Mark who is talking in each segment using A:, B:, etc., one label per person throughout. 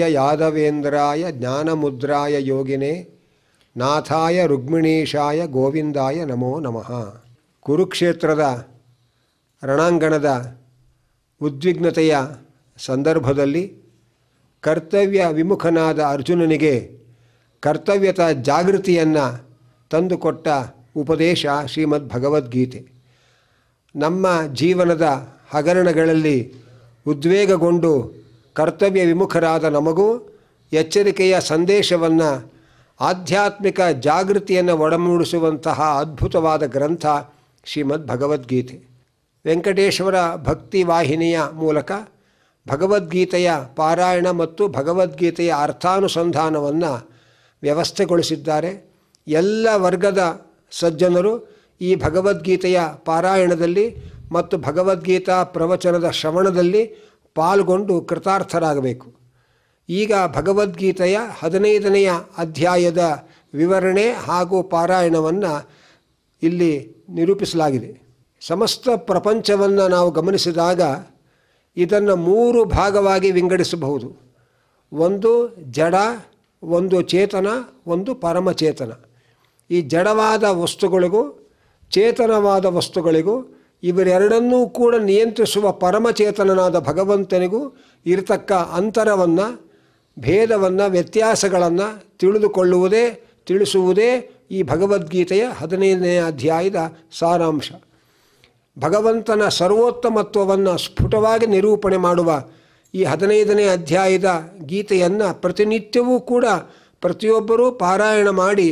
A: ಯಾದವೇಂದ್ರಾಯ ಜ್ಞಾನಮುದ್ರಾಯ ಯೋಗಿನೇ ನಾಥಾಯ ರುಕ್ಮಿಣೀಶಾಯ ಗೋವಿಂದಾಯ ನಮೋ ನಮಃ ಕುರುಕ್ಷೇತ್ರದ ರಣಾಂಗಣದ ಉದ್ವಿಗ್ನತೆಯ ಸಂದರ್ಭದಲ್ಲಿ ಕರ್ತವ್ಯ ವಿಮುಖನಾದ ಅರ್ಜುನನಿಗೆ ಕರ್ತವ್ಯತ ಜಾಗೃತಿಯನ್ನು ತಂದುಕೊಟ್ಟ ಉಪದೇಶ ಶ್ರೀಮದ್ ಭಗವದ್ಗೀತೆ ನಮ್ಮ ಜೀವನದ ಹಗರಣಗಳಲ್ಲಿ ಉದ್ವೇಗಗೊಂಡು ಕರ್ತವ್ಯ ವಿಮುಖರಾದ ನಮಗೂ ಎಚ್ಚರಿಕೆಯ ಸಂದೇಶವನ್ನು ಆಧ್ಯಾತ್ಮಿಕ ಜಾಗೃತಿಯನ್ನು ಒಡಮೂಡಿಸುವಂತಹ ಅದ್ಭುತವಾದ ಗ್ರಂಥ ಶ್ರೀಮದ್ ಭಗವದ್ಗೀತೆ ವೆಂಕಟೇಶ್ವರ ಭಕ್ತಿ ವಾಹಿನಿಯ ಮೂಲಕ ಭಗವದ್ಗೀತೆಯ ಪಾರಾಯಣ ಮತ್ತು ಭಗವದ್ಗೀತೆಯ ಅರ್ಥಾನುಸಂಧಾನವನ್ನು ವ್ಯವಸ್ಥೆಗೊಳಿಸಿದ್ದಾರೆ ಎಲ್ಲ ವರ್ಗದ ಸಜ್ಜನರು ಈ ಭಗವದ್ಗೀತೆಯ ಪಾರಾಯಣದಲ್ಲಿ ಮತ್ತು ಭಗವದ್ಗೀತಾ ಪ್ರವಚನದ ಶ್ರವಣದಲ್ಲಿ ಪಾಲ್ಗೊಂಡು ಕೃತಾರ್ಥರಾಗಬೇಕು ಈಗ ಭಗವದ್ಗೀತೆಯ ಹದಿನೈದನೆಯ ಅಧ್ಯಾಯದ ವಿವರಣೆ ಹಾಗೂ ಪಾರಾಯಣವನ್ನು ಇಲ್ಲಿ ನಿರೂಪಿಸಲಾಗಿದೆ ಸಮಸ್ತ ಪ್ರಪಂಚವನ್ನು ನಾವು ಗಮನಿಸಿದಾಗ ಇದನ್ನು ಮೂರು ಭಾಗವಾಗಿ ವಿಂಗಡಿಸಬಹುದು ಒಂದು ಜಡ ಒಂದು ಚೇತನ ಒಂದು ಪರಮಚೇತನ ಈ ಜಡವಾದ ವಸ್ತುಗಳಿಗೂ ಚೇತನವಾದ ವಸ್ತುಗಳಿಗೂ ಇವರೆರಡನ್ನೂ ಕೂಡ ನಿಯಂತ್ರಿಸುವ ಪರಮಚೇತನನಾದ ಭಗವಂತನಿಗೂ ಇರತಕ್ಕ ಅಂತರವನ್ನು ಭೇದವನ್ನು ವ್ಯತ್ಯಾಸಗಳನ್ನು ತಿಳಿದುಕೊಳ್ಳುವುದೇ ತಿಳಿಸುವುದೇ ಈ ಭಗವದ್ಗೀತೆಯ ಹದಿನೈದನೇ ಅಧ್ಯಾಯದ ಸಾರಾಂಶ ಭಗವಂತನ ಸರ್ವೋತ್ತಮತ್ವವನ್ನು ಸ್ಫುಟವಾಗಿ ನಿರೂಪಣೆ ಮಾಡುವ ಈ ಹದಿನೈದನೇ ಅಧ್ಯಾಯದ ಗೀತೆಯನ್ನು ಪ್ರತಿನಿತ್ಯವೂ ಕೂಡ ಪ್ರತಿಯೊಬ್ಬರೂ ಪಾರಾಯಣ ಮಾಡಿ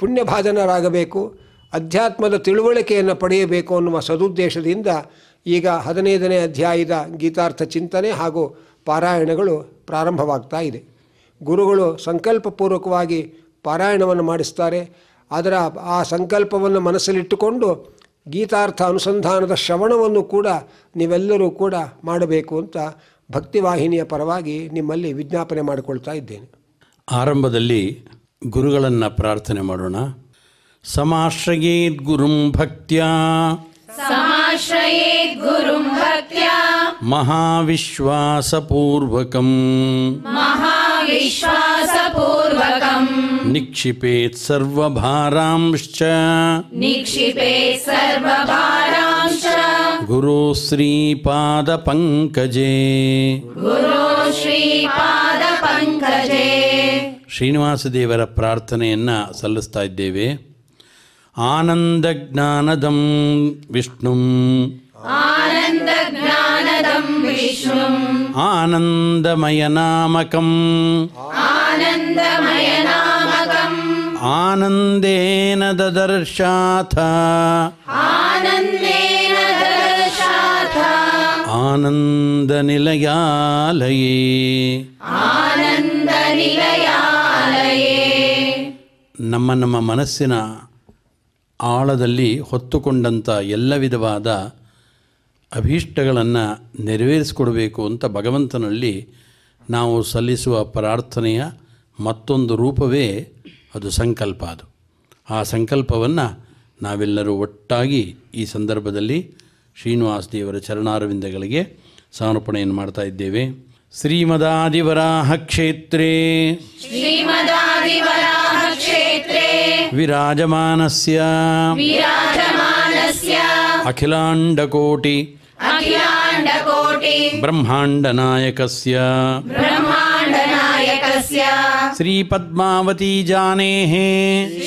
A: ಪುಣ್ಯಭಾಜನರಾಗಬೇಕು ಅಧ್ಯಾತ್ಮದ ತಿಳುವಳಿಕೆಯನ್ನು ಪಡೆಯಬೇಕು ಅನ್ನುವ ಸದುದ್ದೇಶದಿಂದ ಈಗ ಹದಿನೈದನೇ ಅಧ್ಯಾಯದ ಗೀತಾರ್ಥ ಚಿಂತನೆ ಹಾಗೂ ಪಾರಾಯಣಗಳು ಪ್ರಾರಂಭವಾಗ್ತಾ ಇದೆ ಗುರುಗಳು ಸಂಕಲ್ಪಪೂರ್ವಕವಾಗಿ ಪಾರಾಯಣವನ್ನು ಮಾಡಿಸ್ತಾರೆ ಅದರ ಆ ಸಂಕಲ್ಪವನ್ನು ಮನಸ್ಸಲ್ಲಿಟ್ಟುಕೊಂಡು ಗೀತಾರ್ಥ ಅನುಸಂಧಾನದ ಶ್ರವಣವನ್ನು ಕೂಡ ನೀವೆಲ್ಲರೂ ಕೂಡ ಮಾಡಬೇಕು ಅಂತ ಭಕ್ತಿವಾಹಿನಿಯ ಪರವಾಗಿ ನಿಮ್ಮಲ್ಲಿ ವಿಜ್ಞಾಪನೆ ಮಾಡಿಕೊಳ್ತಾ ಇದ್ದೇನೆ
B: ಆರಂಭದಲ್ಲಿ ಗುರುಗಳನ್ನು ಪ್ರಾರ್ಥನೆ ಮಾಡೋಣ गुरुं भक्त्या
C: गुरुं भक्त्या
B: महाविश्वासपूर्वकम् निक्षिपेत् सर्वभारांश्च
D: निक्षिपेत् सर्वभारांश्च
B: गुरो श्रीपादपङ्कजे
D: गुरो श्रीपादपङ्कजे
B: श्रीनिवासदेवर पङ्कजे श्रीनिवास ആനന്ദജ്ഞാനദം വിഷ്ണു
D: ആനന്ദജ്ഞാനദം
B: ആനന്ദമയനാമകം
D: ആനന്ദമയനാമകം
B: ആനന്ദേന ദദർശാഥ
D: ആനന്ദേന
B: ആനന്ദനിലയാലയേ നമ്മ നമ്മ ನಮ್ಮ ಆಳದಲ್ಲಿ ಹೊತ್ತುಕೊಂಡಂಥ ಎಲ್ಲ ವಿಧವಾದ ಅಭೀಷ್ಟಗಳನ್ನು ನೆರವೇರಿಸಿಕೊಡಬೇಕು ಅಂತ ಭಗವಂತನಲ್ಲಿ ನಾವು ಸಲ್ಲಿಸುವ ಪ್ರಾರ್ಥನೆಯ ಮತ್ತೊಂದು ರೂಪವೇ ಅದು ಸಂಕಲ್ಪ ಅದು ಆ ಸಂಕಲ್ಪವನ್ನು ನಾವೆಲ್ಲರೂ ಒಟ್ಟಾಗಿ ಈ ಸಂದರ್ಭದಲ್ಲಿ ಶ್ರೀನಿವಾಸ ದೇವರ ಚರಣಾರವಿಂದಗಳಿಗೆ ಸಮರ್ಪಣೆಯನ್ನು ಮಾಡ್ತಾ ಇದ್ದೇವೆ ಶ್ರೀಮದಾದಿವರಾಹ ಕ್ಷೇತ್ರೇ
C: ಶ್ರೀಮದಾದಿವರಾ
B: विराजमानस्य
D: विराजमानस्य
B: अखिलाण्डकोटि
D: अखिलाण्डकोटि
B: ब्रह्माण्डनायकस्य
D: ब्रह्माण्डनायकस्य
B: श्रीपद्मावती जानेः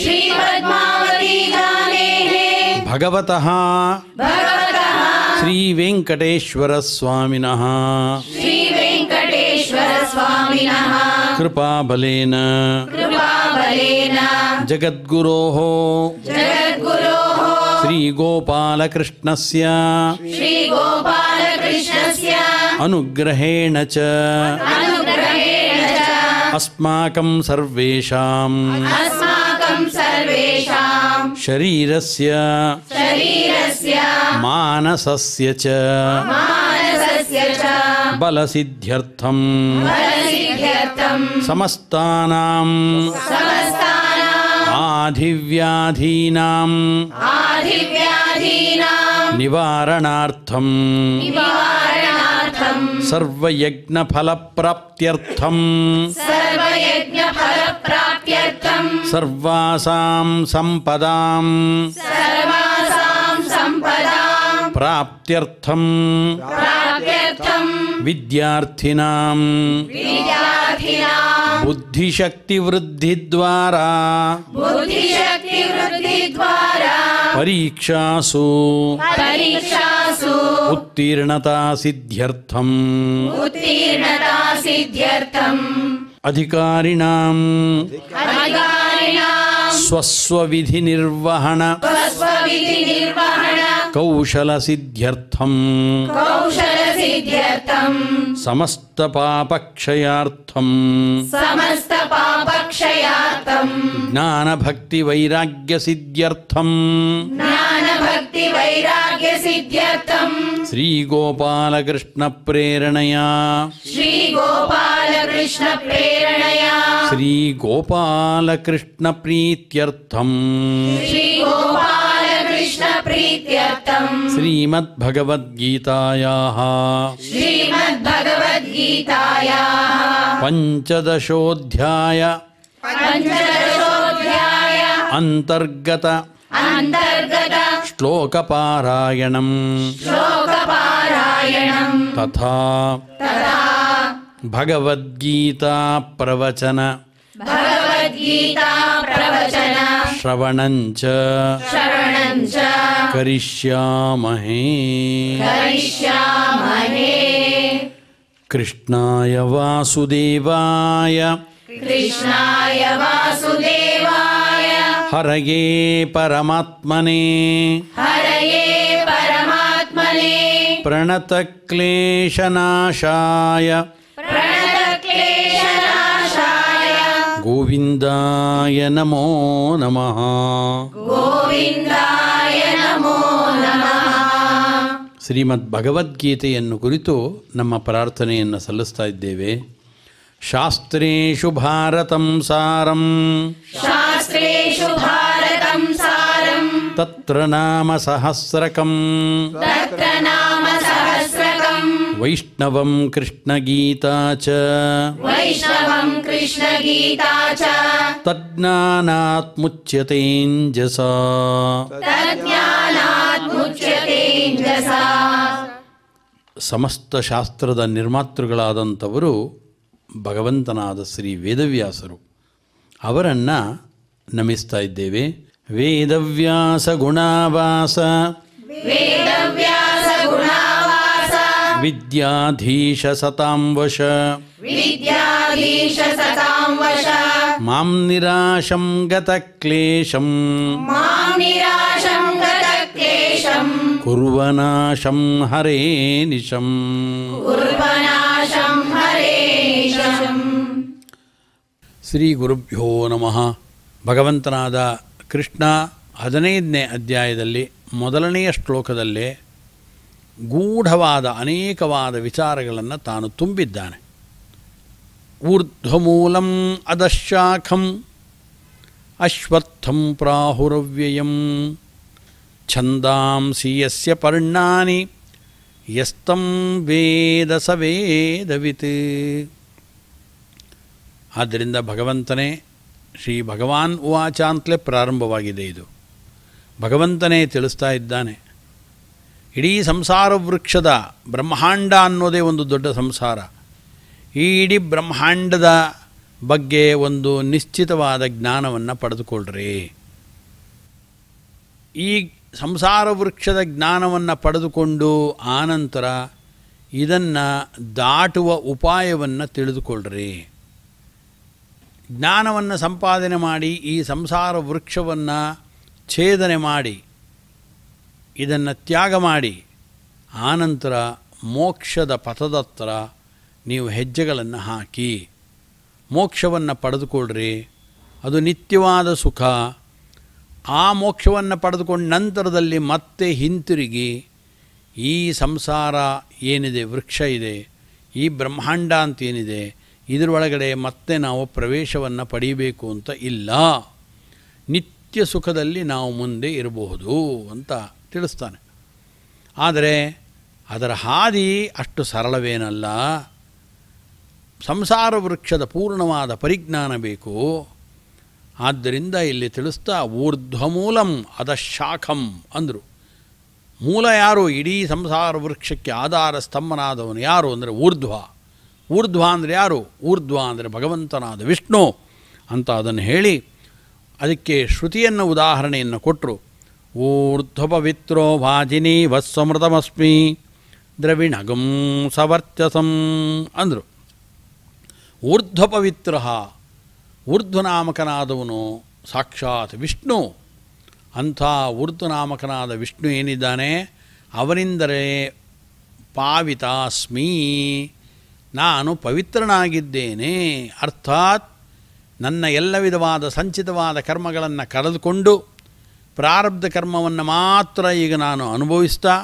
D: श्रीपद्मावती जानेः
B: भगवतः भगवतः श्री श्री वेंकटेश्वर वेंकटेश्वर स्वामिनः
D: स्वामिनः
B: कृपा बलेन
D: कृपा बलेन
B: जगद्गुरो जगद्गुरो हो हो
D: जगद्गुरोः जगद्गुरोः
B: श्रीगोपालकृष्णस्य
D: श्रीगोपालकृष्णस्य
B: अनुग्रहेण च
C: अनुग्रहेण च
B: अस्माकं सर्वेषां
C: अस्माकं सर्वेषां
B: शरीरस्य
D: शरीरस्य
B: मानसस्य च
D: मानसस्य च
B: बलसिद्ध्यर्थं बलसिद्ध्यर्थं समस्तानां आधिव्याधीनाम्
D: आधिव्याधीनाम्
B: निवारणार्थम्
D: निवारणार्थम्
B: सर्वयज्ञफलप्राप्त्यर्थम्
C: सर्वयज्ञफलप्राप्त्यर्थम्
B: सर्वासां सम्पदाम् प्राप्त्यर्थम् विद्यार्थिनाम् बुद्धिशक्ति वृद्धि द्वारा
C: बुद्धिशक्ति वृद्धि द्वारा
B: परीक्षासु
D: परीक्षासु
B: उत्तीर्णता सिद्ध्यर्थम
D: उत्तीर्णता सिद्ध्यर्थम
B: अधिकारिणाम
A: अधिकारिणाम
B: स्वस्व विधि निर्वहण
A: स्वस्व विधि निर्वहण
B: कौशल सिद्ध्यर्थम
A: कौशल समस्त
B: समस्तपापक्षयार्थम्
D: समस्तपापक्षयार्थम्
B: ज्ञानभक्तिवैराग्यसिद्ध्यर्थम्
D: ज्ञानभक्तिवैराग्यसिद्ध्यर्थम्
B: श्रीगोपालकृष्णप्रेरणया
C: श्रीगोपालकृष्णप्रेरणया
B: श्रीगोपालकृष्णप्रीत्यर्थम् श्रीगोपाल
D: कृष्णप्रीत्यर्थम्
B: श्रीमद्भगवद्गीतायाः
D: श्रीमद्भगवद्गीताया
B: पञ्चदशोऽध्याय अन्तर्गत
D: अन्तर्गत
B: श्लोकपारायणम्
D: श्लोकपारायणम्
B: तथा भगवद्गीता प्रवचन
D: भगवद्गीता प्रवचन
B: श्रवणञ्च
D: श्रवणञ्च
B: करिष्यामहे
D: करिष्यामहे
B: कृष्णाय वासुदेवाय
D: कृष्णाय वासुदेवाय
B: हरये परमात्मने
D: हरये परमात्मने
B: प्रणतक्लेशनाशाय गोविन्दाय नमो नमः
C: गोविन्दाय
B: श्रीमद्भगवद्गीतया कुरित न प्रार्थनयन् सलस्ता शास्त्रेषु भारतं सारं तत्र नाम सहस्रकम् वैष्णवं कृष्णगीता च तज्ज्ञानात्मुच्यतेञ्जसा ಸಮಸ್ತ ಶಾಸ್ತ್ರದ ನಿರ್ಮಾತೃಗಳಾದಂಥವರು ಭಗವಂತನಾದ ಶ್ರೀ ವೇದವ್ಯಾಸರು ಅವರನ್ನು ನಮಿಸ್ತಾ ಇದ್ದೇವೆ ವೇದವ್ಯಾಸ ಗುಣಾವಾಸ ವಿದ್ಯಾಧೀಶ ಸತಾಂವಶ ಮಾಂ ನಿರಾಶಂ ಗತಕ್ಲೇಶಂ ಮಾಂ कुर्वनाशं हरे निशम् ಶ್ರೀ ಗುರುಭ್ಯೋ ನಮಃ ಭಗವಂತನಾದ ಕೃಷ್ಣ ಹದಿನೈದನೇ ಅಧ್ಯಾಯದಲ್ಲಿ ಮೊದಲನೆಯ ಶ್ಲೋಕದಲ್ಲೇ ಗೂಢವಾದ ಅನೇಕವಾದ ವಿಚಾರಗಳನ್ನು ತಾನು ತುಂಬಿದ್ದಾನೆ ಊರ್ಧ್ವಮೂಲಂ ಅಧಶಾಖಂ ಅಶ್ವತ್ಥಂ ಪ್ರಾಹುರವ್ಯಯಂ ಛಂದಾಂಸಿ ಯಸ್ಯ ಪರ್ಣಾನಿ ಯಸ್ತಂ ವೇದ ಸ ವೇದವಿತ್ ಆದ್ದರಿಂದ ಭಗವಂತನೇ ಶ್ರೀ ಭಗವಾನ್ ಉವಾಚ ಪ್ರಾರಂಭವಾಗಿದೆ ಇದು ಭಗವಂತನೇ ತಿಳಿಸ್ತಾ ಇದ್ದಾನೆ ಇಡೀ ಸಂಸಾರ ವೃಕ್ಷದ ಬ್ರಹ್ಮಾಂಡ ಅನ್ನೋದೇ ಒಂದು ದೊಡ್ಡ ಸಂಸಾರ ಈ ಇಡೀ ಬ್ರಹ್ಮಾಂಡದ ಬಗ್ಗೆ ಒಂದು ನಿಶ್ಚಿತವಾದ ಜ್ಞಾನವನ್ನು ಪಡೆದುಕೊಳ್ಳ್ರಿ ಈ ಸಂಸಾರ ವೃಕ್ಷದ ಜ್ಞಾನವನ್ನು ಪಡೆದುಕೊಂಡು ಆನಂತರ ಇದನ್ನು ದಾಟುವ ಉಪಾಯವನ್ನು ತಿಳಿದುಕೊಳ್ಳ್ರಿ ಜ್ಞಾನವನ್ನು ಸಂಪಾದನೆ ಮಾಡಿ ಈ ಸಂಸಾರ ವೃಕ್ಷವನ್ನು ಛೇದನೆ ಮಾಡಿ ಇದನ್ನು ತ್ಯಾಗ ಮಾಡಿ ಆನಂತರ ಮೋಕ್ಷದ ಪಥದತ್ರ ನೀವು ಹೆಜ್ಜೆಗಳನ್ನು ಹಾಕಿ ಮೋಕ್ಷವನ್ನು ಪಡೆದುಕೊಳ್ಳ್ರಿ ಅದು ನಿತ್ಯವಾದ ಸುಖ ಆ ಮೋಕ್ಷವನ್ನು ಪಡೆದುಕೊಂಡ ನಂತರದಲ್ಲಿ ಮತ್ತೆ ಹಿಂತಿರುಗಿ ಈ ಸಂಸಾರ ಏನಿದೆ ವೃಕ್ಷ ಇದೆ ಈ ಬ್ರಹ್ಮಾಂಡ ಅಂತ ಏನಿದೆ ಇದರೊಳಗಡೆ ಮತ್ತೆ ನಾವು ಪ್ರವೇಶವನ್ನು ಪಡೀಬೇಕು ಅಂತ ಇಲ್ಲ ನಿತ್ಯ ಸುಖದಲ್ಲಿ ನಾವು ಮುಂದೆ ಇರಬಹುದು ಅಂತ ತಿಳಿಸ್ತಾನೆ ಆದರೆ ಅದರ ಹಾದಿ ಅಷ್ಟು ಸರಳವೇನಲ್ಲ ಸಂಸಾರ ವೃಕ್ಷದ ಪೂರ್ಣವಾದ ಪರಿಜ್ಞಾನ ಬೇಕು ಆದ್ದರಿಂದ ಇಲ್ಲಿ ತಿಳಿಸ್ತಾ ಊರ್ಧ್ವಮೂಲಂ ಅದ ಶಾಖಂ ಅಂದರು ಮೂಲ ಯಾರು ಇಡೀ ಸಂಸಾರ ವೃಕ್ಷಕ್ಕೆ ಆಧಾರ ಸ್ತಂಭನಾದವನು ಯಾರು ಅಂದರೆ ಊರ್ಧ್ವ ಊರ್ಧ್ವ ಅಂದರೆ ಯಾರು ಊರ್ಧ್ವ ಅಂದರೆ ಭಗವಂತನಾದ ವಿಷ್ಣು ಅಂತ ಅದನ್ನು ಹೇಳಿ ಅದಕ್ಕೆ ಶ್ರುತಿಯನ್ನು ಉದಾಹರಣೆಯನ್ನು ಕೊಟ್ಟರು ಪವಿತ್ರೋ ವಾಜಿನಿ ವತ್ಸಮೃತಮಸ್ಮಿ ದ್ರವಿಣಗಂ ಸವರ್ಚಸಂ ಅಂದರು ಪವಿತ್ರ ಊರ್ಧ್ವನಾಮಕನಾದವನು ಸಾಕ್ಷಾತ್ ವಿಷ್ಣು ಅಂಥ ಊರ್ಧ್ವನಾಮಕನಾದ ವಿಷ್ಣು ಏನಿದ್ದಾನೆ ಅವರಿಂದಲೇ ಪಾವಿತಾಸ್ಮಿ ನಾನು ಪವಿತ್ರನಾಗಿದ್ದೇನೆ ಅರ್ಥಾತ್ ನನ್ನ ಎಲ್ಲ ವಿಧವಾದ ಸಂಚಿತವಾದ ಕರ್ಮಗಳನ್ನು ಕರೆದುಕೊಂಡು ಪ್ರಾರಬ್ಧ ಕರ್ಮವನ್ನು ಮಾತ್ರ ಈಗ ನಾನು ಅನುಭವಿಸ್ತಾ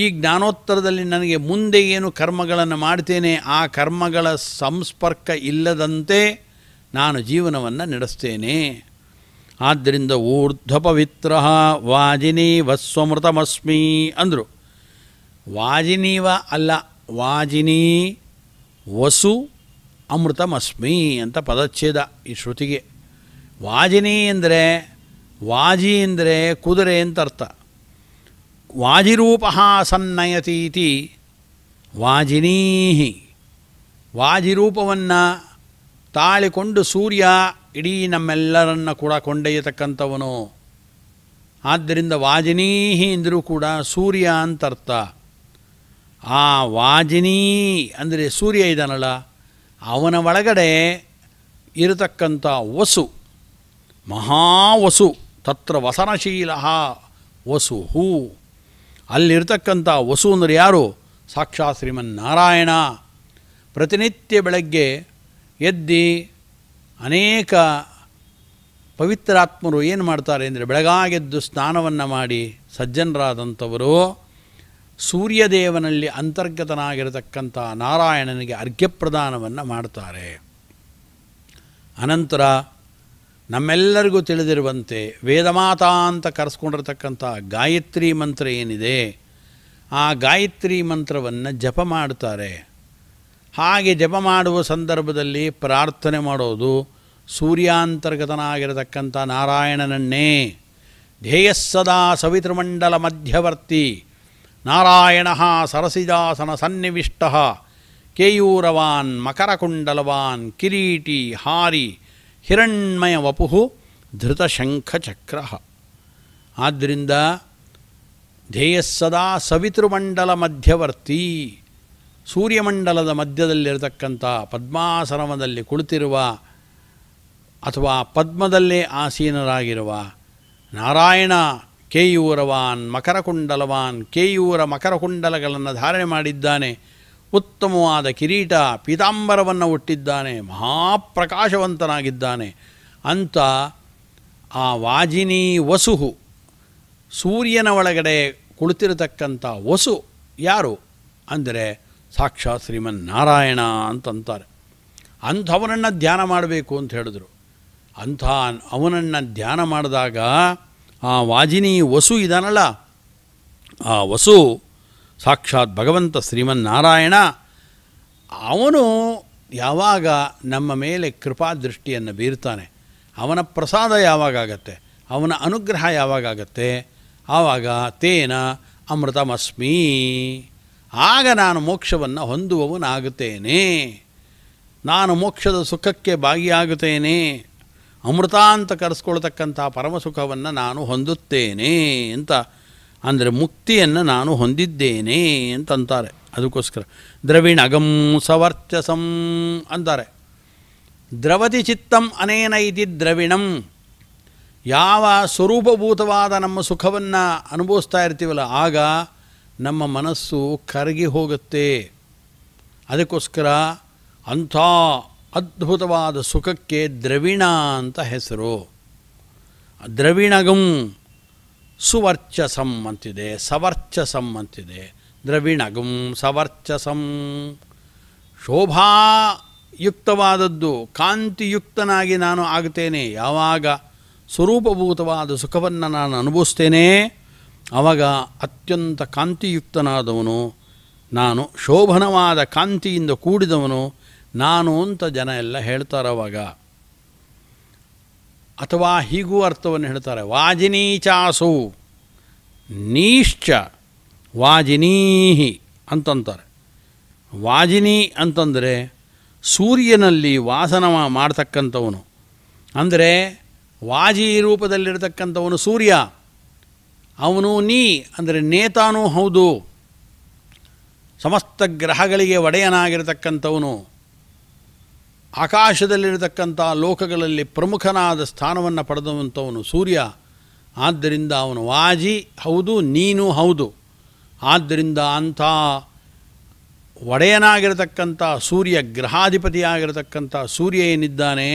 B: ಈ ಜ್ಞಾನೋತ್ತರದಲ್ಲಿ ನನಗೆ ಮುಂದೆ ಏನು ಕರ್ಮಗಳನ್ನು ಮಾಡ್ತೇನೆ ಆ ಕರ್ಮಗಳ ಸಂಸ್ಪರ್ಕ ಇಲ್ಲದಂತೆ ನಾನು ಜೀವನವನ್ನು ನಡೆಸ್ತೇನೆ ಆದ್ದರಿಂದ ಊರ್ಧ್ವ ಪವಿತ್ರ ವಾಜಿನೀವ ಸ್ವಮೃತಮಸ್ಮಿ ಅಂದರು ವಾಜಿನೀವ ಅಲ್ಲ ವಾಜಿನೀ ವಸು ಅಮೃತಮಸ್ಮಿ ಅಂತ ಪದಚ್ಛೇದ ಈ ಶ್ರುತಿಗೆ ವಾಜಿನಿ ಅಂದರೆ ವಾಜಿ ಅಂದರೆ ಕುದುರೆ ಅಂತ ಅರ್ಥ ವಾಜಿರೂಪ ಸನ್ನಯತೀತಿ ವಾಜಿನೀ ವಾಜಿರೂಪವನ್ನು ತಾಳಿಕೊಂಡು ಸೂರ್ಯ ಇಡೀ ನಮ್ಮೆಲ್ಲರನ್ನು ಕೂಡ ಕೊಂಡೊಯ್ಯತಕ್ಕಂಥವನು ಆದ್ದರಿಂದ ವಾಜಿನೀಹಿ ಎಂದರೂ ಕೂಡ ಸೂರ್ಯ ಅಂತ ಅರ್ಥ ಆ ವಾಜಿನೀ ಅಂದರೆ ಸೂರ್ಯ ಇದ್ದಾನಲ್ಲ ಅವನ ಒಳಗಡೆ ಇರತಕ್ಕಂಥ ವಸು ಮಹಾವಸು ತತ್ರ ವಸನಶೀಲ ವಸು ಹೂ ಅಲ್ಲಿರ್ತಕ್ಕಂಥ ವಸು ಅಂದರೆ ಯಾರು ಸಾಕ್ಷಾತ್ ಶ್ರೀಮನ್ನಾರಾಯಣ ಪ್ರತಿನಿತ್ಯ ಬೆಳಗ್ಗೆ ಎದ್ದು ಅನೇಕ ಪವಿತ್ರಾತ್ಮರು ಏನು ಮಾಡ್ತಾರೆ ಅಂದರೆ ಬೆಳಗಾಗೆದ್ದು ಸ್ನಾನವನ್ನು ಮಾಡಿ ಸಜ್ಜನರಾದಂಥವರು ಸೂರ್ಯದೇವನಲ್ಲಿ ಅಂತರ್ಗತನಾಗಿರತಕ್ಕಂಥ ನಾರಾಯಣನಿಗೆ ಅರ್ಘ್ಯಪ್ರದಾನವನ್ನು ಮಾಡ್ತಾರೆ ಅನಂತರ ನಮ್ಮೆಲ್ಲರಿಗೂ ತಿಳಿದಿರುವಂತೆ ವೇದಮಾತಾ ಅಂತ ಕರೆಸ್ಕೊಂಡಿರತಕ್ಕಂಥ ಗಾಯತ್ರಿ ಮಂತ್ರ ಏನಿದೆ ಆ ಗಾಯತ್ರಿ ಮಂತ್ರವನ್ನು ಜಪ ಮಾಡ್ತಾರೆ ಹಾಗೆ ಜಪ ಮಾಡುವ ಸಂದರ್ಭದಲ್ಲಿ ಪ್ರಾರ್ಥನೆ ಮಾಡೋದು ಸೂರ್ಯಾಂತರ್ಗತನಾಗಿರತಕ್ಕಂಥ ನಾರಾಯಣನನ್ನೇ ಧ್ಯೇಯಸ್ಸದಾ ಸವಿತೃಮಂಡಲ ಮಧ್ಯವರ್ತಿ ನಾರಾಯಣ ಸರಸಿದಾಸನ ಸನ್ನಿವಿಷ್ಟ ಕೇಯೂರವಾನ್ ಮಕರಕುಂಡಲವಾನ್ ಕಿರೀಟಿ ಹಾರಿ ಹಿರಣ್ಮಯ ವಪು ಧೃತಶಂಖಚಕ್ರ ಆದ್ದರಿಂದ ಧ್ಯೇಯಸ್ಸದಾ ಸವಿತೃಮಂಡಲ ಮಧ್ಯವರ್ತಿ ಸೂರ್ಯಮಂಡಲದ ಮಧ್ಯದಲ್ಲಿರತಕ್ಕಂಥ ಪದ್ಮಾಸನದಲ್ಲಿ ಕುಳಿತಿರುವ ಅಥವಾ ಪದ್ಮದಲ್ಲೇ ಆಸೀನರಾಗಿರುವ ನಾರಾಯಣ ಕೇಯೂರವಾನ್ ಮಕರಕುಂಡಲವಾನ್ ಕೇಯೂರ ಮಕರಕುಂಡಲಗಳನ್ನು ಧಾರಣೆ ಮಾಡಿದ್ದಾನೆ ಉತ್ತಮವಾದ ಕಿರೀಟ ಪೀತಾಂಬರವನ್ನು ಹುಟ್ಟಿದ್ದಾನೆ ಮಹಾಪ್ರಕಾಶವಂತನಾಗಿದ್ದಾನೆ ಅಂತ ಆ ವಾಜಿನಿ ವಸುಹು ಸೂರ್ಯನ ಒಳಗಡೆ ಕುಳಿತಿರತಕ್ಕಂಥ ವಸು ಯಾರು ಅಂದರೆ ಸಾಕ್ಷಾತ್ ನಾರಾಯಣ ಅಂತಂತಾರೆ ಅಂಥವನನ್ನು ಧ್ಯಾನ ಮಾಡಬೇಕು ಅಂತ ಹೇಳಿದ್ರು ಅಂಥ ಅವನನ್ನು ಧ್ಯಾನ ಮಾಡಿದಾಗ ಆ ವಾಜಿನಿ ವಸು ಇದಾನಲ್ಲ ಆ ವಸು ಸಾಕ್ಷಾತ್ ಭಗವಂತ ಶ್ರೀಮನ್ನಾರಾಯಣ ಅವನು ಯಾವಾಗ ನಮ್ಮ ಮೇಲೆ ಕೃಪಾದೃಷ್ಟಿಯನ್ನು ಬೀರ್ತಾನೆ ಅವನ ಪ್ರಸಾದ ಯಾವಾಗತ್ತೆ ಅವನ ಅನುಗ್ರಹ ಯಾವಾಗತ್ತೆ ಆವಾಗ ತೇನ ಅಮೃತಮಸ್ಮೀ ಆಗ ನಾನು ಮೋಕ್ಷವನ್ನು ಹೊಂದುವವನಾಗುತ್ತೇನೆ ನಾನು ಮೋಕ್ಷದ ಸುಖಕ್ಕೆ ಭಾಗಿಯಾಗುತ್ತೇನೆ ಅಮೃತ ಅಂತ ಕರೆಸ್ಕೊಳ್ತಕ್ಕಂಥ ಪರಮಸುಖವನ್ನು ನಾನು ಹೊಂದುತ್ತೇನೆ ಅಂತ ಅಂದರೆ ಮುಕ್ತಿಯನ್ನು ನಾನು ಹೊಂದಿದ್ದೇನೆ ಅಂತಂತಾರೆ ಅದಕ್ಕೋಸ್ಕರ ಅಗಂ ಸವರ್ಚಸಂ ಅಂತಾರೆ ದ್ರವತಿ ಚಿತ್ತಂ ಅನೇನ ಇದಿ ದ್ರವಿಣಂ ಯಾವ ಸ್ವರೂಪಭೂತವಾದ ನಮ್ಮ ಸುಖವನ್ನು ಅನುಭವಿಸ್ತಾ ಇರ್ತೀವಲ್ಲ ಆಗ ನಮ್ಮ ಮನಸ್ಸು ಕರಗಿ ಹೋಗುತ್ತೆ ಅದಕ್ಕೋಸ್ಕರ ಅಂಥ ಅದ್ಭುತವಾದ ಸುಖಕ್ಕೆ ದ್ರವಿಣ ಅಂತ ಹೆಸರು ದ್ರವಿಣಗಂ ಸುವರ್ಚಸಂ ಅಂತಿದೆ ಸವರ್ಚಸಂ ಅಂತಿದೆ ದ್ರವಿಣಗಂ ಸವರ್ಚಸಂ ಶೋಭಾಯುಕ್ತವಾದದ್ದು ಕಾಂತಿಯುಕ್ತನಾಗಿ ನಾನು ಆಗುತ್ತೇನೆ ಯಾವಾಗ ಸ್ವರೂಪಭೂತವಾದ ಸುಖವನ್ನು ನಾನು ಅನುಭವಿಸ್ತೇನೆ ಅವಾಗ ಅತ್ಯಂತ ಕಾಂತಿಯುಕ್ತನಾದವನು ನಾನು ಶೋಭನವಾದ ಕಾಂತಿಯಿಂದ ಕೂಡಿದವನು ನಾನು ಅಂತ ಜನ ಎಲ್ಲ ಹೇಳ್ತಾರೆ ಅವಾಗ ಅಥವಾ ಹೀಗೂ ಅರ್ಥವನ್ನು ಹೇಳ್ತಾರೆ ವಾಜಿನೀಚಾಸು ನೀಶ್ಚ ವಾಜಿನೀಹಿ ಅಂತಂತಾರೆ ವಾಜಿನಿ ಅಂತಂದರೆ ಸೂರ್ಯನಲ್ಲಿ ವಾಸನ ಮಾಡ್ತಕ್ಕಂಥವನು ಅಂದರೆ ವಾಜಿ ರೂಪದಲ್ಲಿರತಕ್ಕಂಥವನು ಸೂರ್ಯ ಅವನು ನೀ ಅಂದರೆ ನೇತಾನೂ ಹೌದು ಸಮಸ್ತ ಗ್ರಹಗಳಿಗೆ ಒಡೆಯನಾಗಿರತಕ್ಕಂಥವನು ಆಕಾಶದಲ್ಲಿರತಕ್ಕಂಥ ಲೋಕಗಳಲ್ಲಿ ಪ್ರಮುಖನಾದ ಸ್ಥಾನವನ್ನು ಪಡೆದಂಥವನು ಸೂರ್ಯ ಆದ್ದರಿಂದ ಅವನು ವಾಜಿ ಹೌದು ನೀನು ಹೌದು ಆದ್ದರಿಂದ ಅಂಥ ಒಡೆಯನಾಗಿರತಕ್ಕಂಥ ಸೂರ್ಯ ಗ್ರಹಾಧಿಪತಿಯಾಗಿರತಕ್ಕಂಥ ಸೂರ್ಯ ಏನಿದ್ದಾನೆ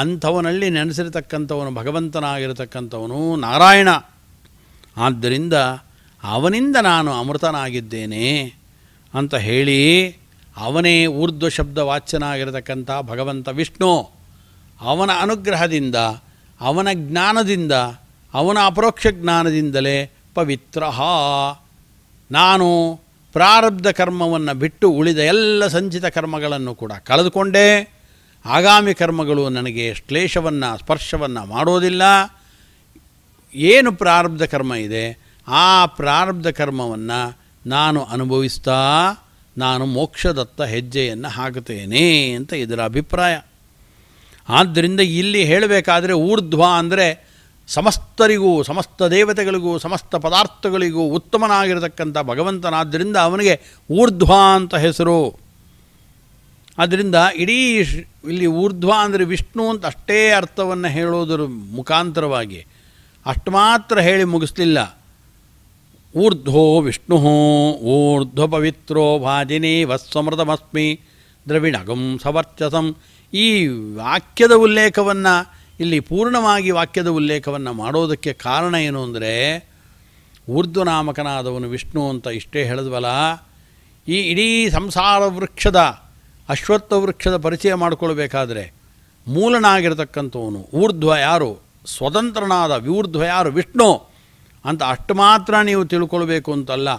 B: ಅಂಥವನಲ್ಲಿ ನೆನೆಸಿರತಕ್ಕಂಥವನು ಭಗವಂತನಾಗಿರತಕ್ಕಂಥವನು ನಾರಾಯಣ ಆದ್ದರಿಂದ ಅವನಿಂದ ನಾನು ಅಮೃತನಾಗಿದ್ದೇನೆ ಅಂತ ಹೇಳಿ ಅವನೇ ಊರ್ಧ್ವ ಶಬ್ದ ವಾಚ್ಯನಾಗಿರತಕ್ಕಂಥ ಭಗವಂತ ವಿಷ್ಣು ಅವನ ಅನುಗ್ರಹದಿಂದ ಅವನ ಜ್ಞಾನದಿಂದ ಅವನ ಅಪರೋಕ್ಷ ಜ್ಞಾನದಿಂದಲೇ ಪವಿತ್ರ ನಾನು ಪ್ರಾರಬ್ಧ ಕರ್ಮವನ್ನು ಬಿಟ್ಟು ಉಳಿದ ಎಲ್ಲ ಸಂಚಿತ ಕರ್ಮಗಳನ್ನು ಕೂಡ ಕಳೆದುಕೊಂಡೆ ಆಗಾಮಿ ಕರ್ಮಗಳು ನನಗೆ ಶ್ಲೇಷವನ್ನು ಸ್ಪರ್ಶವನ್ನು ಮಾಡೋದಿಲ್ಲ ಏನು ಪ್ರಾರಬ್ಧ ಕರ್ಮ ಇದೆ ಆ ಪ್ರಾರಬ್ಧ ಕರ್ಮವನ್ನು ನಾನು ಅನುಭವಿಸ್ತಾ ನಾನು ಮೋಕ್ಷದತ್ತ ಹೆಜ್ಜೆಯನ್ನು ಹಾಕುತ್ತೇನೆ ಅಂತ ಇದರ ಅಭಿಪ್ರಾಯ ಆದ್ದರಿಂದ ಇಲ್ಲಿ ಹೇಳಬೇಕಾದರೆ ಊರ್ಧ್ವ ಅಂದರೆ ಸಮಸ್ತರಿಗೂ ಸಮಸ್ತ ದೇವತೆಗಳಿಗೂ ಸಮಸ್ತ ಪದಾರ್ಥಗಳಿಗೂ ಉತ್ತಮನಾಗಿರತಕ್ಕಂಥ ಭಗವಂತನಾದ್ದರಿಂದ ಅವನಿಗೆ ಊರ್ಧ್ವ ಅಂತ ಹೆಸರು ಆದ್ದರಿಂದ ಇಡೀ ಇಲ್ಲಿ ಊರ್ಧ್ವ ಅಂದರೆ ವಿಷ್ಣು ಅಂತ ಅಷ್ಟೇ ಅರ್ಥವನ್ನು ಹೇಳೋದರ ಮುಖಾಂತರವಾಗಿ ಅಷ್ಟು ಮಾತ್ರ ಹೇಳಿ ಮುಗಿಸ್ಲಿಲ್ಲ ಊರ್ಧ್ವೋ ವಿಷ್ಣು ಊರ್ಧ್ವ ಪವಿತ್ರೋ ಭಾಜಿನಿ ವಸ್ಸಮೃತಮಸ್ಮಿ ದ್ರವಿಣಗಂ ಸವರ್ಚಸಂ ಈ ವಾಕ್ಯದ ಉಲ್ಲೇಖವನ್ನು ಇಲ್ಲಿ ಪೂರ್ಣವಾಗಿ ವಾಕ್ಯದ ಉಲ್ಲೇಖವನ್ನು ಮಾಡೋದಕ್ಕೆ ಕಾರಣ ಏನು ಅಂದರೆ ಊರ್ಧ್ವನಾಮಕನಾದವನು ವಿಷ್ಣು ಅಂತ ಇಷ್ಟೇ ಹೇಳಿದ್ವಲ್ಲ ಈ ಇಡೀ ಸಂಸಾರ ವೃಕ್ಷದ ಅಶ್ವತ್ಥ ವೃಕ್ಷದ ಪರಿಚಯ ಮಾಡಿಕೊಳ್ಬೇಕಾದ್ರೆ ಮೂಲನಾಗಿರತಕ್ಕಂಥವನು ಊರ್ಧ್ವ ಯಾರು ಸ್ವತಂತ್ರನಾದ ವಿವೃದ್ಧ ಯಾರು ವಿಷ್ಣು ಅಂತ ಅಷ್ಟು ಮಾತ್ರ ನೀವು ತಿಳ್ಕೊಳ್ಬೇಕು ಅಂತಲ್ಲ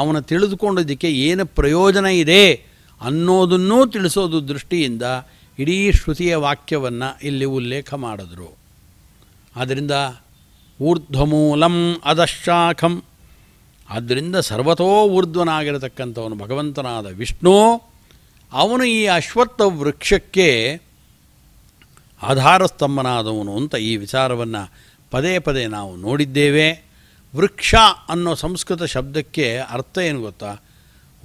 B: ಅವನು ತಿಳಿದುಕೊಂಡಿದ್ದಕ್ಕೆ ಏನು ಪ್ರಯೋಜನ ಇದೆ ಅನ್ನೋದನ್ನೂ ತಿಳಿಸೋದು ದೃಷ್ಟಿಯಿಂದ ಇಡೀ ಶ್ರುತಿಯ ವಾಕ್ಯವನ್ನು ಇಲ್ಲಿ ಉಲ್ಲೇಖ ಮಾಡಿದ್ರು ಆದ್ದರಿಂದ ಊರ್ಧ್ವಮೂಲಂ ಅದಶಾಖಂ ಆದ್ದರಿಂದ ಸರ್ವತೋ ಊರ್ಧ್ವನಾಗಿರತಕ್ಕಂಥವನು ಭಗವಂತನಾದ ವಿಷ್ಣು ಅವನು ಈ ಅಶ್ವತ್ಥ ವೃಕ್ಷಕ್ಕೆ ಆಧಾರಸ್ತಂಭನಾದವನು ಅಂತ ಈ ವಿಚಾರವನ್ನು ಪದೇ ಪದೇ ನಾವು ನೋಡಿದ್ದೇವೆ ವೃಕ್ಷ ಅನ್ನೋ ಸಂಸ್ಕೃತ ಶಬ್ದಕ್ಕೆ ಅರ್ಥ ಏನು ಗೊತ್ತಾ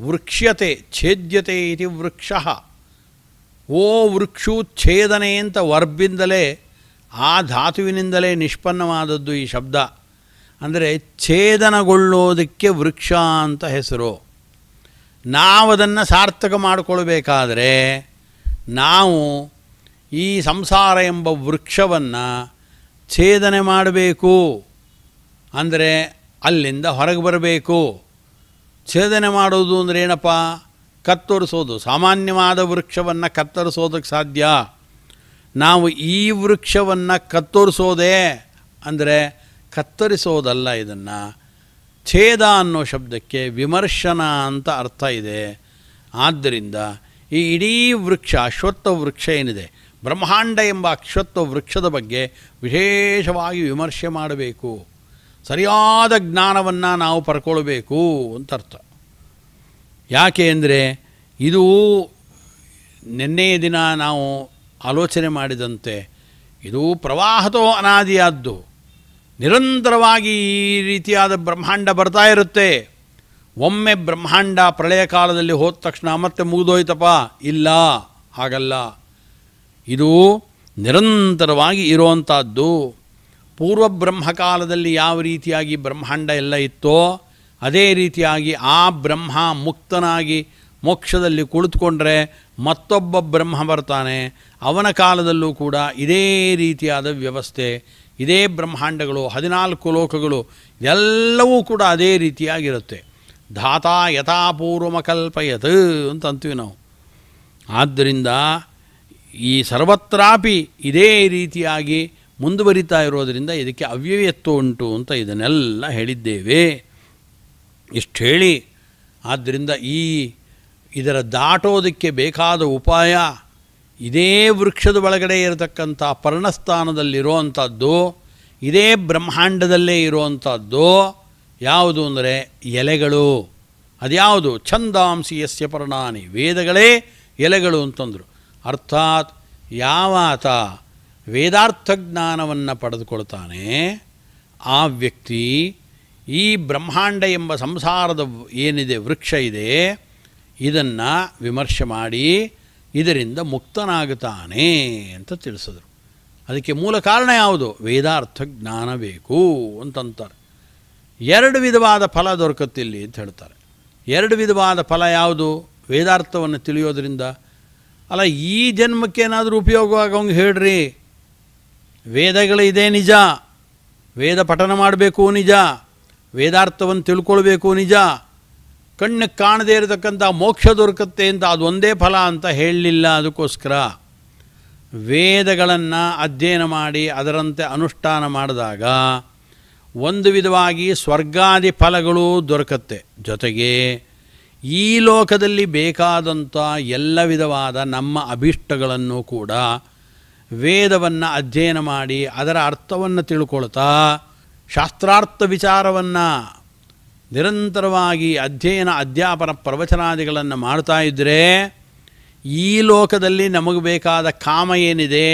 B: ವೃಕ್ಷ್ಯತೆ ಛೇದ್ಯತೆ ಇತಿ ವೃಕ್ಷ ಓ ವೃಕ್ಷೂಚ್ಛೇದನೆ ಅಂತ ವರ್ಬಿಂದಲೇ ಆ ಧಾತುವಿನಿಂದಲೇ ನಿಷ್ಪನ್ನವಾದದ್ದು ಈ ಶಬ್ದ ಅಂದರೆ ಛೇದನಗೊಳ್ಳೋದಕ್ಕೆ ವೃಕ್ಷ ಅಂತ ಹೆಸರು ನಾವದನ್ನು ಸಾರ್ಥಕ ಮಾಡಿಕೊಳ್ಬೇಕಾದರೆ ನಾವು ಈ ಸಂಸಾರ ಎಂಬ ವೃಕ್ಷವನ್ನು ಛೇದನೆ ಮಾಡಬೇಕು ಅಂದರೆ ಅಲ್ಲಿಂದ ಹೊರಗೆ ಬರಬೇಕು ಛೇದನೆ ಮಾಡೋದು ಅಂದರೆ ಏನಪ್ಪ ಕತ್ತರಿಸೋದು ಸಾಮಾನ್ಯವಾದ ವೃಕ್ಷವನ್ನು ಕತ್ತರಿಸೋದಕ್ಕೆ ಸಾಧ್ಯ ನಾವು ಈ ವೃಕ್ಷವನ್ನು ಕತ್ತರಿಸೋದೇ ಅಂದರೆ ಕತ್ತರಿಸೋದಲ್ಲ ಇದನ್ನು ಛೇದ ಅನ್ನೋ ಶಬ್ದಕ್ಕೆ ವಿಮರ್ಶನ ಅಂತ ಅರ್ಥ ಇದೆ ಆದ್ದರಿಂದ ಈ ಇಡೀ ವೃಕ್ಷ ಅಶ್ವತ್ಥ ವೃಕ್ಷ ಏನಿದೆ ಬ್ರಹ್ಮಾಂಡ ಎಂಬ ಅಕ್ಷತ್ವ ವೃಕ್ಷದ ಬಗ್ಗೆ ವಿಶೇಷವಾಗಿ ವಿಮರ್ಶೆ ಮಾಡಬೇಕು ಸರಿಯಾದ ಜ್ಞಾನವನ್ನು ನಾವು ಪಡ್ಕೊಳ್ಬೇಕು ಅಂತ ಅರ್ಥ ಯಾಕೆ ಅಂದರೆ ಇದು ನಿನ್ನೆಯ ದಿನ ನಾವು ಆಲೋಚನೆ ಮಾಡಿದಂತೆ ಇದು ಪ್ರವಾಹತೋ ಅನಾದಿಯಾದ್ದು ನಿರಂತರವಾಗಿ ಈ ರೀತಿಯಾದ ಬ್ರಹ್ಮಾಂಡ ಬರ್ತಾ ಇರುತ್ತೆ ಒಮ್ಮೆ ಬ್ರಹ್ಮಾಂಡ ಪ್ರಳಯ ಕಾಲದಲ್ಲಿ ಹೋದ ತಕ್ಷಣ ಮತ್ತೆ ಮುಗಿದೋಯ್ತಪ್ಪ ಇಲ್ಲ ಹಾಗಲ್ಲ ಇದು ನಿರಂತರವಾಗಿ ಇರುವಂಥದ್ದು ಪೂರ್ವ ಬ್ರಹ್ಮಕಾಲದಲ್ಲಿ ಯಾವ ರೀತಿಯಾಗಿ ಬ್ರಹ್ಮಾಂಡ ಎಲ್ಲ ಇತ್ತೋ ಅದೇ ರೀತಿಯಾಗಿ ಆ ಬ್ರಹ್ಮ ಮುಕ್ತನಾಗಿ ಮೋಕ್ಷದಲ್ಲಿ ಕುಳಿತುಕೊಂಡ್ರೆ ಮತ್ತೊಬ್ಬ ಬ್ರಹ್ಮ ಬರ್ತಾನೆ ಅವನ ಕಾಲದಲ್ಲೂ ಕೂಡ ಇದೇ ರೀತಿಯಾದ ವ್ಯವಸ್ಥೆ ಇದೇ ಬ್ರಹ್ಮಾಂಡಗಳು ಹದಿನಾಲ್ಕು ಲೋಕಗಳು ಎಲ್ಲವೂ ಕೂಡ ಅದೇ ರೀತಿಯಾಗಿರುತ್ತೆ ಧಾತಾ ಯಥಾಪೂರ್ವಮಕಲ್ಪಯತ್ ಅಂತ ಅಂತೀವಿ ನಾವು ಆದ್ದರಿಂದ ಈ ಸರ್ವತ್ರಾಪಿ ಇದೇ ರೀತಿಯಾಗಿ ಮುಂದುವರಿತಾ ಇರೋದರಿಂದ ಇದಕ್ಕೆ ಅವ್ಯಯತ್ವ ಉಂಟು ಅಂತ ಇದನ್ನೆಲ್ಲ ಹೇಳಿದ್ದೇವೆ ಇಷ್ಟು ಹೇಳಿ ಆದ್ದರಿಂದ ಈ ಇದರ ದಾಟೋದಕ್ಕೆ ಬೇಕಾದ ಉಪಾಯ ಇದೇ ವೃಕ್ಷದ ಒಳಗಡೆ ಇರತಕ್ಕಂಥ ಪರ್ಣಸ್ಥಾನದಲ್ಲಿರುವಂಥದ್ದು ಇದೇ ಬ್ರಹ್ಮಾಂಡದಲ್ಲೇ ಇರುವಂಥದ್ದು ಯಾವುದು ಅಂದರೆ ಎಲೆಗಳು ಅದ್ಯಾವುದು ಛಂದಾಂಸಿ ಯಸ್ಯ ಪರ್ಣಾನಿ ವೇದಗಳೇ ಎಲೆಗಳು ಅಂತಂದರು ಅರ್ಥಾತ್ ಯಾವಾತ ಜ್ಞಾನವನ್ನು ಪಡೆದುಕೊಳ್ತಾನೆ ಆ ವ್ಯಕ್ತಿ ಈ ಬ್ರಹ್ಮಾಂಡ ಎಂಬ ಸಂಸಾರದ ಏನಿದೆ ವೃಕ್ಷ ಇದೆ ಇದನ್ನು ವಿಮರ್ಶೆ ಮಾಡಿ ಇದರಿಂದ ಮುಕ್ತನಾಗುತ್ತಾನೆ ಅಂತ ತಿಳಿಸಿದರು ಅದಕ್ಕೆ ಮೂಲ ಕಾರಣ ಯಾವುದು ವೇದಾರ್ಥ ಜ್ಞಾನ ಬೇಕು ಅಂತಂತಾರೆ ಎರಡು ವಿಧವಾದ ಫಲ ದೊರಕುತ್ತಿಲ್ಲಿ ಅಂತ ಹೇಳ್ತಾರೆ ಎರಡು ವಿಧವಾದ ಫಲ ಯಾವುದು ವೇದಾರ್ಥವನ್ನು ತಿಳಿಯೋದರಿಂದ ಅಲ್ಲ ಈ ಜನ್ಮಕ್ಕೇನಾದರೂ ಉಪಯೋಗವಾಗವಂಗೆ ಹೇಳ್ರಿ ವೇದಗಳಿದೆ ನಿಜ ವೇದ ಪಠನ ಮಾಡಬೇಕು ನಿಜ ವೇದಾರ್ಥವನ್ನು ತಿಳ್ಕೊಳ್ಬೇಕು ನಿಜ ಕಣ್ಣಿಗೆ ಕಾಣದೇ ಇರತಕ್ಕಂಥ ಮೋಕ್ಷ ದೊರಕತ್ತೆ ಅಂತ ಅದೊಂದೇ ಫಲ ಅಂತ ಹೇಳಲಿಲ್ಲ ಅದಕ್ಕೋಸ್ಕರ ವೇದಗಳನ್ನು ಅಧ್ಯಯನ ಮಾಡಿ ಅದರಂತೆ ಅನುಷ್ಠಾನ ಮಾಡಿದಾಗ ಒಂದು ವಿಧವಾಗಿ ಸ್ವರ್ಗಾದಿ ಫಲಗಳು ದೊರಕತ್ತೆ ಜೊತೆಗೆ ಈ ಲೋಕದಲ್ಲಿ ಬೇಕಾದಂಥ ಎಲ್ಲ ವಿಧವಾದ ನಮ್ಮ ಅಭಿಷ್ಟಗಳನ್ನು ಕೂಡ ವೇದವನ್ನು ಅಧ್ಯಯನ ಮಾಡಿ ಅದರ ಅರ್ಥವನ್ನು ತಿಳ್ಕೊಳ್ತಾ ಶಾಸ್ತ್ರಾರ್ಥ ವಿಚಾರವನ್ನು ನಿರಂತರವಾಗಿ ಅಧ್ಯಯನ ಅಧ್ಯಾಪನ ಪ್ರವಚನಾದಿಗಳನ್ನು ಮಾಡ್ತಾ ಇದ್ದರೆ ಈ ಲೋಕದಲ್ಲಿ ನಮಗೆ ಬೇಕಾದ ಕಾಮ ಏನಿದೆ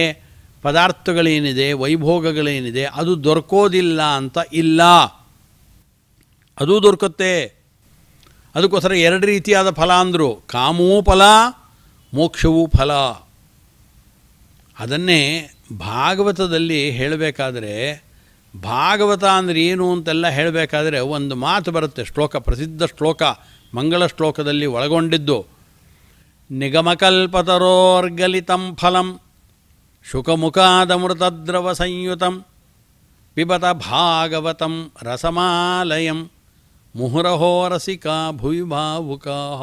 B: ಪದಾರ್ಥಗಳೇನಿದೆ ವೈಭೋಗಗಳೇನಿದೆ ಅದು ದೊರಕೋದಿಲ್ಲ ಅಂತ ಇಲ್ಲ ಅದು ದೊರಕುತ್ತೆ ಅದಕ್ಕೋಸ್ಕರ ಎರಡು ರೀತಿಯಾದ ಫಲ ಅಂದರು ಕಾಮವೂ ಫಲ ಮೋಕ್ಷವೂ ಫಲ ಅದನ್ನೇ ಭಾಗವತದಲ್ಲಿ ಹೇಳಬೇಕಾದ್ರೆ ಭಾಗವತ ಅಂದರೆ ಏನು ಅಂತೆಲ್ಲ ಹೇಳಬೇಕಾದ್ರೆ ಒಂದು ಮಾತು ಬರುತ್ತೆ ಶ್ಲೋಕ ಪ್ರಸಿದ್ಧ ಶ್ಲೋಕ ಮಂಗಳ ಶ್ಲೋಕದಲ್ಲಿ ಒಳಗೊಂಡಿದ್ದು ನಿಗಮಕಲ್ಪತರೋರ್ಗಲಿತಂ ಫಲಂ ಶುಕಮುಖಾದಮೃತದ್ರವ ಸಂಯುತಂ ಪಿಬತ ಭಾಗವತಂ ರಸಮಾಲಯಂ ಮುಹುರಹೋ ರಸಿಕಾ ಭುವಿ ಭಾವುಕಾಹ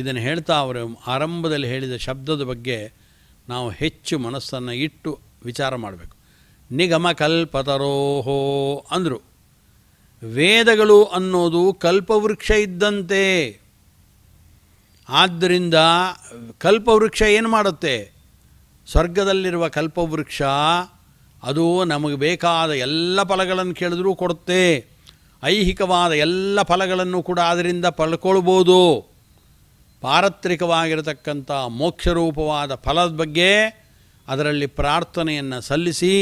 B: ಇದನ್ನು ಹೇಳ್ತಾ ಅವರು ಆರಂಭದಲ್ಲಿ ಹೇಳಿದ ಶಬ್ದದ ಬಗ್ಗೆ ನಾವು ಹೆಚ್ಚು ಮನಸ್ಸನ್ನು ಇಟ್ಟು ವಿಚಾರ ಮಾಡಬೇಕು ನಿಗಮ ಕಲ್ಪತರೋಹೋ ಅಂದರು ವೇದಗಳು ಅನ್ನೋದು ಕಲ್ಪವೃಕ್ಷ ಇದ್ದಂತೆ ಆದ್ದರಿಂದ ಕಲ್ಪವೃಕ್ಷ ಏನು ಮಾಡುತ್ತೆ ಸ್ವರ್ಗದಲ್ಲಿರುವ ಕಲ್ಪವೃಕ್ಷ ಅದು ನಮಗೆ ಬೇಕಾದ ಎಲ್ಲ ಫಲಗಳನ್ನು ಕೇಳಿದ್ರೂ ಕೊಡುತ್ತೆ ಐಹಿಕವಾದ ಎಲ್ಲ ಫಲಗಳನ್ನು ಕೂಡ ಅದರಿಂದ ಪಡ್ಕೊಳ್ಬೋದು ಪಾರತ್ರಿಕವಾಗಿರತಕ್ಕಂಥ ಮೋಕ್ಷರೂಪವಾದ ಫಲದ ಬಗ್ಗೆ ಅದರಲ್ಲಿ ಪ್ರಾರ್ಥನೆಯನ್ನು ಸಲ್ಲಿಸಿ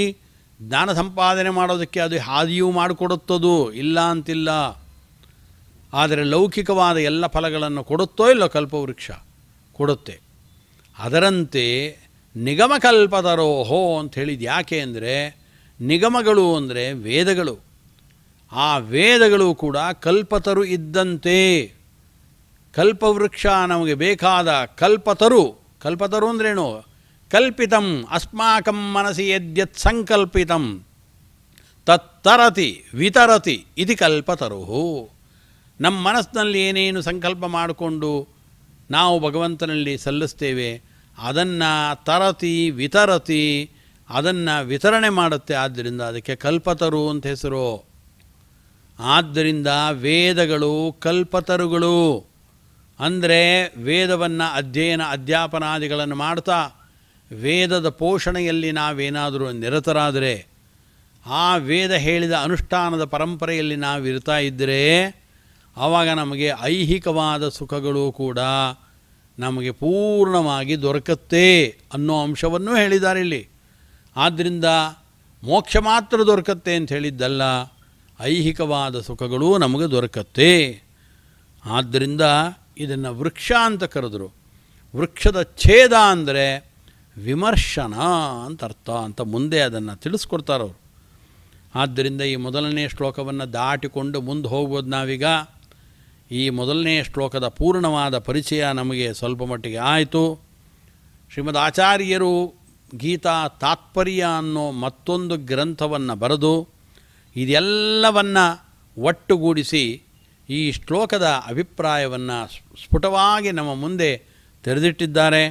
B: ಜ್ಞಾನ ಸಂಪಾದನೆ ಮಾಡೋದಕ್ಕೆ ಅದು ಹಾದಿಯೂ ಮಾಡಿಕೊಡುತ್ತದು ಇಲ್ಲ ಅಂತಿಲ್ಲ ಆದರೆ ಲೌಕಿಕವಾದ ಎಲ್ಲ ಫಲಗಳನ್ನು ಕೊಡುತ್ತೋ ಇಲ್ಲೋ ಕಲ್ಪವೃಕ್ಷ ಕೊಡುತ್ತೆ ಅದರಂತೆ ನಿಗಮಕಲ್ಪತರೋಹೋ ಹೇಳಿದ ಯಾಕೆ ಅಂದರೆ ನಿಗಮಗಳು ಅಂದರೆ ವೇದಗಳು ಆ ವೇದಗಳು ಕೂಡ ಕಲ್ಪತರು ಇದ್ದಂತೆ ಕಲ್ಪವೃಕ್ಷ ನಮಗೆ ಬೇಕಾದ ಕಲ್ಪತರು ಕಲ್ಪತರು ಅಂದ್ರೇನು ಕಲ್ಪಿತಂ ಅಸ್ಮಾಕಂ ಮನಸಿ ಎದ್ಯತ್ ಸಂಕಲ್ಪಿತಂ ತತ್ತರತಿ ವಿತರತಿ ಇದು ಕಲ್ಪತರು ನಮ್ಮ ಮನಸ್ಸಿನಲ್ಲಿ ಏನೇನು ಸಂಕಲ್ಪ ಮಾಡಿಕೊಂಡು ನಾವು ಭಗವಂತನಲ್ಲಿ ಸಲ್ಲಿಸ್ತೇವೆ ಅದನ್ನು ತರತಿ ವಿತರತಿ ಅದನ್ನು ವಿತರಣೆ ಮಾಡುತ್ತೆ ಆದ್ದರಿಂದ ಅದಕ್ಕೆ ಕಲ್ಪತರು ಅಂತ ಹೆಸರು ಆದ್ದರಿಂದ ವೇದಗಳು ಕಲ್ಪತರುಗಳು ಅಂದರೆ ವೇದವನ್ನು ಅಧ್ಯಯನ ಅಧ್ಯಾಪನಾದಿಗಳನ್ನು ಮಾಡ್ತಾ ವೇದದ ಪೋಷಣೆಯಲ್ಲಿ ನಾವೇನಾದರೂ ನಿರತರಾದರೆ ಆ ವೇದ ಹೇಳಿದ ಅನುಷ್ಠಾನದ ಪರಂಪರೆಯಲ್ಲಿ ನಾವಿರ್ತಾ ಇದ್ದರೆ ಆವಾಗ ನಮಗೆ ಐಹಿಕವಾದ ಸುಖಗಳು ಕೂಡ ನಮಗೆ ಪೂರ್ಣವಾಗಿ ದೊರಕತ್ತೆ ಅನ್ನೋ ಅಂಶವನ್ನು ಹೇಳಿದ್ದಾರೆ ಇಲ್ಲಿ ಆದ್ದರಿಂದ ಮೋಕ್ಷ ಮಾತ್ರ ದೊರಕತ್ತೆ ಅಂತ ಹೇಳಿದ್ದಲ್ಲ ಐಹಿಕವಾದ ಸುಖಗಳು ನಮಗೆ ದೊರಕತ್ತೆ ಆದ್ದರಿಂದ ಇದನ್ನು ವೃಕ್ಷ ಅಂತ ಕರೆದರು ವೃಕ್ಷದ ಛೇದ ಅಂದರೆ ವಿಮರ್ಶನ ಅಂತ ಅರ್ಥ ಅಂತ ಮುಂದೆ ಅದನ್ನು ತಿಳಿಸ್ಕೊಡ್ತಾರವರು ಆದ್ದರಿಂದ ಈ ಮೊದಲನೇ ಶ್ಲೋಕವನ್ನು ದಾಟಿಕೊಂಡು ಮುಂದೆ ಹೋಗ್ಬೋದು ನಾವೀಗ ಈ ಮೊದಲನೇ ಶ್ಲೋಕದ ಪೂರ್ಣವಾದ ಪರಿಚಯ ನಮಗೆ ಸ್ವಲ್ಪ ಮಟ್ಟಿಗೆ ಆಯಿತು ಶ್ರೀಮದ್ ಆಚಾರ್ಯರು ಗೀತಾ ತಾತ್ಪರ್ಯ ಅನ್ನೋ ಮತ್ತೊಂದು ಗ್ರಂಥವನ್ನು ಬರೆದು ಇದೆಲ್ಲವನ್ನು ಒಟ್ಟುಗೂಡಿಸಿ ಈ ಶ್ಲೋಕದ ಅಭಿಪ್ರಾಯವನ್ನು ಸ್ಫುಟವಾಗಿ ನಮ್ಮ ಮುಂದೆ ತೆರೆದಿಟ್ಟಿದ್ದಾರೆ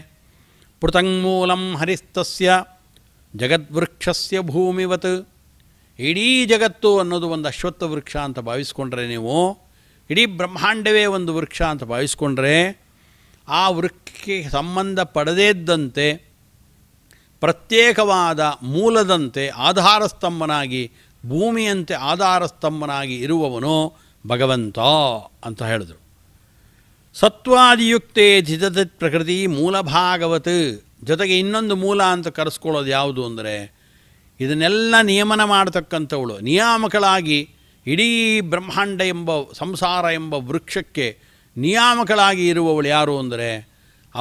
B: ಪೃಥಂಗ್ಮೂಲಂ ಹರಿಸ್ತಸ್ಯ ಜಗದ್ವೃಕ್ಷಸ್ಯ ಭೂಮಿವತ್ ಇಡೀ ಜಗತ್ತು ಅನ್ನೋದು ಒಂದು ಅಶ್ವತ್ಥ ವೃಕ್ಷ ಅಂತ ಭಾವಿಸ್ಕೊಂಡ್ರೆ ನೀವು ಇಡೀ ಬ್ರಹ್ಮಾಂಡವೇ ಒಂದು ವೃಕ್ಷ ಅಂತ ಭಾವಿಸ್ಕೊಂಡ್ರೆ ಆ ವೃಕ್ಷಕ್ಕೆ ಸಂಬಂಧ ಪಡೆದೇದ್ದಂತೆ ಪ್ರತ್ಯೇಕವಾದ ಮೂಲದಂತೆ ಆಧಾರ ಸ್ತಂಭನಾಗಿ ಭೂಮಿಯಂತೆ ಆಧಾರ ಸ್ತಂಭನಾಗಿ ಇರುವವನು ಭಗವಂತ ಅಂತ ಹೇಳಿದರು ಸತ್ವಾದಿಯುಕ್ತೆ ಧಿತತ್ ಪ್ರಕೃತಿ ಮೂಲ ಭಾಗವತ್ ಜೊತೆಗೆ ಇನ್ನೊಂದು ಮೂಲ ಅಂತ ಕರೆಸ್ಕೊಳ್ಳೋದು ಯಾವುದು ಅಂದರೆ ಇದನ್ನೆಲ್ಲ ನಿಯಮನ ಮಾಡತಕ್ಕಂಥವಳು ನಿಯಾಮಕಳಾಗಿ ಇಡೀ ಬ್ರಹ್ಮಾಂಡ ಎಂಬ ಸಂಸಾರ ಎಂಬ ವೃಕ್ಷಕ್ಕೆ ನಿಯಾಮಕಳಾಗಿ ಇರುವವಳು ಯಾರು ಅಂದರೆ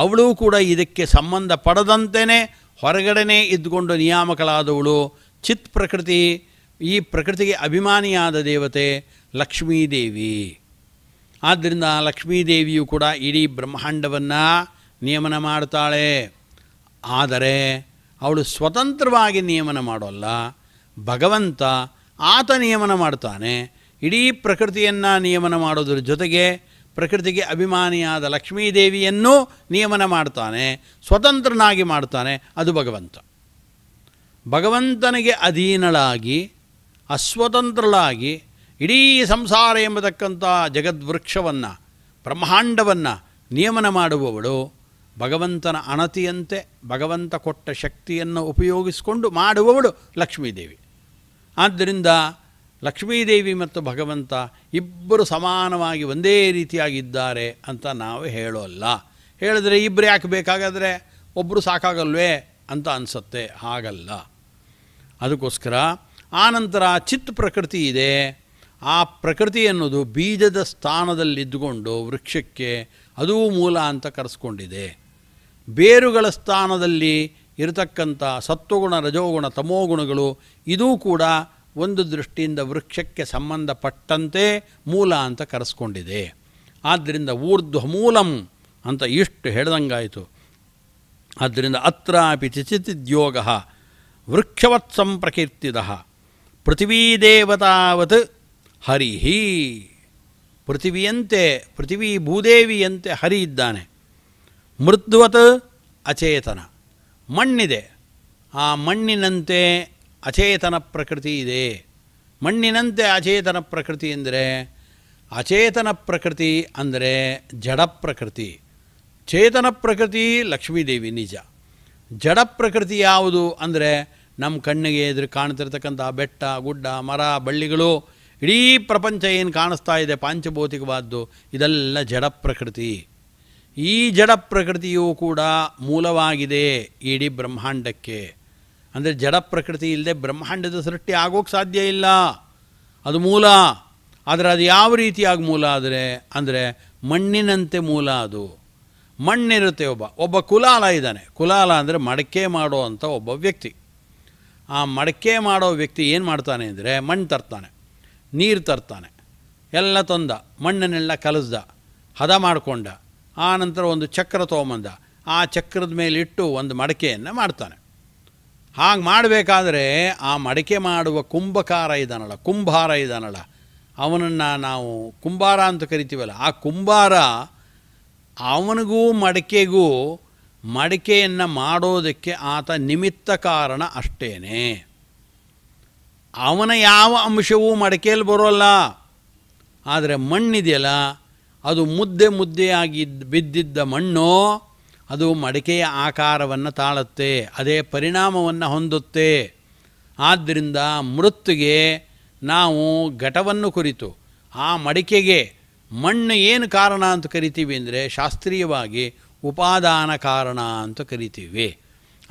B: ಅವಳು ಕೂಡ ಇದಕ್ಕೆ ಸಂಬಂಧ ಪಡದಂತೆಯೇ ಹೊರಗಡೆನೇ ಇದ್ದುಕೊಂಡು ನಿಯಾಮಕಳಾದವಳು ಚಿತ್ ಪ್ರಕೃತಿ ಈ ಪ್ರಕೃತಿಗೆ ಅಭಿಮಾನಿಯಾದ ದೇವತೆ ಲಕ್ಷ್ಮೀದೇವಿ ಆದ್ದರಿಂದ ಲಕ್ಷ್ಮೀದೇವಿಯು ಕೂಡ ಇಡೀ ಬ್ರಹ್ಮಾಂಡವನ್ನು ನಿಯಮನ ಮಾಡ್ತಾಳೆ ಆದರೆ ಅವಳು ಸ್ವತಂತ್ರವಾಗಿ ನಿಯಮನ ಮಾಡೋಲ್ಲ ಭಗವಂತ ಆತ ನಿಯಮನ ಮಾಡ್ತಾನೆ ಇಡೀ ಪ್ರಕೃತಿಯನ್ನು ನಿಯಮನ ಮಾಡೋದ್ರ ಜೊತೆಗೆ ಪ್ರಕೃತಿಗೆ ಅಭಿಮಾನಿಯಾದ ಲಕ್ಷ್ಮೀದೇವಿಯನ್ನು ನಿಯಮನ ಮಾಡ್ತಾನೆ ಸ್ವತಂತ್ರನಾಗಿ ಮಾಡ್ತಾನೆ ಅದು ಭಗವಂತ ಭಗವಂತನಿಗೆ ಅಧೀನಳಾಗಿ ಅಸ್ವತಂತ್ರಳಾಗಿ ಇಡೀ ಸಂಸಾರ ಎಂಬತಕ್ಕಂಥ ಜಗದ್ವೃಕ್ಷವನ್ನು ಬ್ರಹ್ಮಾಂಡವನ್ನು ನಿಯಮನ ಮಾಡುವವಳು ಭಗವಂತನ ಅಣತಿಯಂತೆ ಭಗವಂತ ಕೊಟ್ಟ ಶಕ್ತಿಯನ್ನು ಉಪಯೋಗಿಸಿಕೊಂಡು ಮಾಡುವವಳು ಲಕ್ಷ್ಮೀದೇವಿ ಆದ್ದರಿಂದ ಲಕ್ಷ್ಮೀದೇವಿ ಮತ್ತು ಭಗವಂತ ಇಬ್ಬರು ಸಮಾನವಾಗಿ ಒಂದೇ ರೀತಿಯಾಗಿದ್ದಾರೆ ಅಂತ ನಾವು ಹೇಳೋಲ್ಲ ಹೇಳಿದ್ರೆ ಇಬ್ಬರು ಯಾಕೆ ಬೇಕಾಗಾದರೆ ಒಬ್ಬರು ಸಾಕಾಗಲ್ವೇ ಅಂತ ಅನಿಸುತ್ತೆ ಹಾಗಲ್ಲ ಅದಕ್ಕೋಸ್ಕರ ಆನಂತರ ಚಿತ್ ಪ್ರಕೃತಿ ಇದೆ ಆ ಪ್ರಕೃತಿ ಅನ್ನೋದು ಬೀಜದ ಸ್ಥಾನದಲ್ಲಿದ್ದುಕೊಂಡು ವೃಕ್ಷಕ್ಕೆ ಅದೂ ಮೂಲ ಅಂತ ಕರೆಸ್ಕೊಂಡಿದೆ ಬೇರುಗಳ ಸ್ಥಾನದಲ್ಲಿ ಇರತಕ್ಕಂಥ ಸತ್ವಗುಣ ರಜೋಗುಣ ತಮೋಗುಣಗಳು ಇದೂ ಕೂಡ ಒಂದು ದೃಷ್ಟಿಯಿಂದ ವೃಕ್ಷಕ್ಕೆ ಸಂಬಂಧಪಟ್ಟಂತೆ ಮೂಲ ಅಂತ ಕರೆಸ್ಕೊಂಡಿದೆ ಆದ್ದರಿಂದ ಊರ್ಧ್ವ ಮೂಲಂ ಅಂತ ಇಷ್ಟು ಹೇಳ್ದಂಗಾಯಿತು ಆದ್ದರಿಂದ ಅತ್ರ ಅಪಿ ಚಿಚಿತಿದ್ಯೋಗ ವೃಕ್ಷವತ್ಸಂ ಸಂಪ್ರಕೀರ್ತಿದ ಪೃಥ್ವೀದೇವತಾವತ್ ಹರಿಹಿ ಪೃಥಿವಿಯಂತೆ ಪೃಥಿವೀ ಭೂದೇವಿಯಂತೆ ಹರಿ ಇದ್ದಾನೆ ಮೃದ್ವತ್ ಅಚೇತನ ಮಣ್ಣಿದೆ ಆ ಮಣ್ಣಿನಂತೆ ಅಚೇತನ ಪ್ರಕೃತಿ ಇದೆ ಮಣ್ಣಿನಂತೆ ಅಚೇತನ ಪ್ರಕೃತಿ ಎಂದರೆ ಅಚೇತನ ಪ್ರಕೃತಿ ಅಂದರೆ ಜಡ ಪ್ರಕೃತಿ ಚೇತನ ಪ್ರಕೃತಿ ಲಕ್ಷ್ಮೀದೇವಿ ನಿಜ ಜಡ ಪ್ರಕೃತಿ ಯಾವುದು ಅಂದರೆ ನಮ್ಮ ಕಣ್ಣಿಗೆ ಎದುರು ಕಾಣ್ತಿರ್ತಕ್ಕಂಥ ಬೆಟ್ಟ ಗುಡ್ಡ ಮರ ಬಳ್ಳಿಗಳು ಇಡೀ ಪ್ರಪಂಚ ಏನು ಕಾಣಿಸ್ತಾ ಇದೆ ಪಾಂಚಭೌತಿಕವಾದ್ದು ಇದೆಲ್ಲ ಜಡ ಪ್ರಕೃತಿ ಈ ಜಡ ಪ್ರಕೃತಿಯೂ ಕೂಡ ಮೂಲವಾಗಿದೆ ಇಡೀ ಬ್ರಹ್ಮಾಂಡಕ್ಕೆ ಅಂದರೆ ಜಡ ಪ್ರಕೃತಿ ಇಲ್ಲದೆ ಬ್ರಹ್ಮಾಂಡದ ಸೃಷ್ಟಿ ಆಗೋಕ್ಕೆ ಸಾಧ್ಯ ಇಲ್ಲ ಅದು ಮೂಲ ಆದರೆ ಅದು ಯಾವ ರೀತಿಯಾಗಿ ಮೂಲ ಆದರೆ ಅಂದರೆ ಮಣ್ಣಿನಂತೆ ಮೂಲ ಅದು ಮಣ್ಣಿರುತ್ತೆ ಒಬ್ಬ ಒಬ್ಬ ಕುಲಾಲ ಇದ್ದಾನೆ ಕುಲಾಲ ಅಂದರೆ ಮಡಕೆ ಮಾಡುವಂಥ ಒಬ್ಬ ವ್ಯಕ್ತಿ ಆ ಮಡಕೆ ಮಾಡೋ ವ್ಯಕ್ತಿ ಏನು ಮಾಡ್ತಾನೆ ಅಂದರೆ ಮಣ್ಣು ತರ್ತಾನೆ ನೀರು ತರ್ತಾನೆ ಎಲ್ಲ ತಂದ ಮಣ್ಣನ್ನೆಲ್ಲ ಕಲಸ್ದ ಹದ ಮಾಡಿಕೊಂಡ ಆ ನಂತರ ಒಂದು ಚಕ್ರ ತೊಗೊಂಬಂದ ಆ ಚಕ್ರದ ಮೇಲಿಟ್ಟು ಒಂದು ಮಡಕೆಯನ್ನು ಮಾಡ್ತಾನೆ ಹಾಗೆ ಮಾಡಬೇಕಾದ್ರೆ ಆ ಮಡಕೆ ಮಾಡುವ ಕುಂಭಕಾರ ಇದ್ದಾನಲ್ಲ ಕುಂಭಾರ ಇದ್ದಾನಲ್ಲ ಅವನನ್ನು ನಾವು ಕುಂಬಾರ ಅಂತ ಕರಿತೀವಲ್ಲ ಆ ಕುಂಬಾರ ಅವನಿಗೂ ಮಡಕೆಗೂ ಮಡಿಕೆಯನ್ನು ಮಾಡೋದಕ್ಕೆ ಆತ ನಿಮಿತ್ತ ಕಾರಣ ಅಷ್ಟೇನೆ ಅವನ ಯಾವ ಅಂಶವೂ ಮಡಿಕೆಯಲ್ಲಿ ಬರೋಲ್ಲ ಆದರೆ ಮಣ್ಣಿದೆಯಲ್ಲ ಅದು ಮುದ್ದೆ ಮುದ್ದೆಯಾಗಿ ಬಿದ್ದಿದ್ದ ಮಣ್ಣು ಅದು ಮಡಿಕೆಯ ಆಕಾರವನ್ನು ತಾಳುತ್ತೆ ಅದೇ ಪರಿಣಾಮವನ್ನು ಹೊಂದುತ್ತೆ ಆದ್ದರಿಂದ ಮೃತ್ತಿಗೆ ನಾವು ಘಟವನ್ನು ಕುರಿತು ಆ ಮಡಿಕೆಗೆ ಮಣ್ಣು ಏನು ಕಾರಣ ಅಂತ ಕರಿತೀವಿ ಅಂದರೆ ಶಾಸ್ತ್ರೀಯವಾಗಿ ಉಪಾದಾನ ಕಾರಣ ಅಂತ ಕರಿತೀವಿ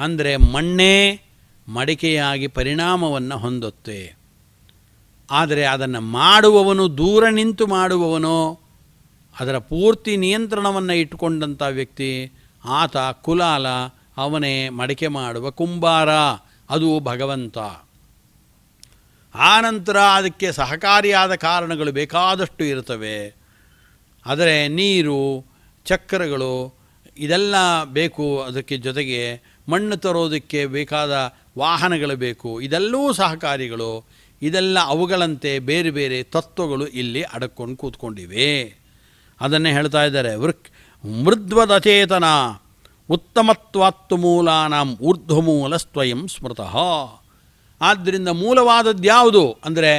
B: ಅಂದರೆ ಮಣ್ಣೇ ಮಡಿಕೆಯಾಗಿ ಪರಿಣಾಮವನ್ನು ಹೊಂದುತ್ತೆ ಆದರೆ ಅದನ್ನು ಮಾಡುವವನು ದೂರ ನಿಂತು ಮಾಡುವವನು ಅದರ ಪೂರ್ತಿ ನಿಯಂತ್ರಣವನ್ನು ಇಟ್ಟುಕೊಂಡಂಥ ವ್ಯಕ್ತಿ ಆತ ಕುಲಾಲ ಅವನೇ ಮಡಿಕೆ ಮಾಡುವ ಕುಂಬಾರ ಅದು ಭಗವಂತ ಆನಂತರ ಅದಕ್ಕೆ ಸಹಕಾರಿಯಾದ ಕಾರಣಗಳು ಬೇಕಾದಷ್ಟು ಇರುತ್ತವೆ ಆದರೆ ನೀರು ಚಕ್ರಗಳು ಇದೆಲ್ಲ ಬೇಕು ಅದಕ್ಕೆ ಜೊತೆಗೆ ಮಣ್ಣು ತರೋದಕ್ಕೆ ಬೇಕಾದ ವಾಹನಗಳು ಬೇಕು ಇದೆಲ್ಲವೂ ಸಹಕಾರಿಗಳು ಇದೆಲ್ಲ ಅವುಗಳಂತೆ ಬೇರೆ ಬೇರೆ ತತ್ವಗಳು ಇಲ್ಲಿ ಅಡಕ್ಕೊಂಡು ಕೂತ್ಕೊಂಡಿವೆ ಅದನ್ನೇ ಹೇಳ್ತಾ ಇದ್ದಾರೆ ವೃಕ್ ಮೃದ್ವದಚೇತನ ಉತ್ತಮತ್ವಾತ್ತು ಮೂಲಾನಾಂ ಮೂಲ ಸ್ವಯಂ ಸ್ಮೃತಃ ಆದ್ದರಿಂದ ಯಾವುದು ಅಂದರೆ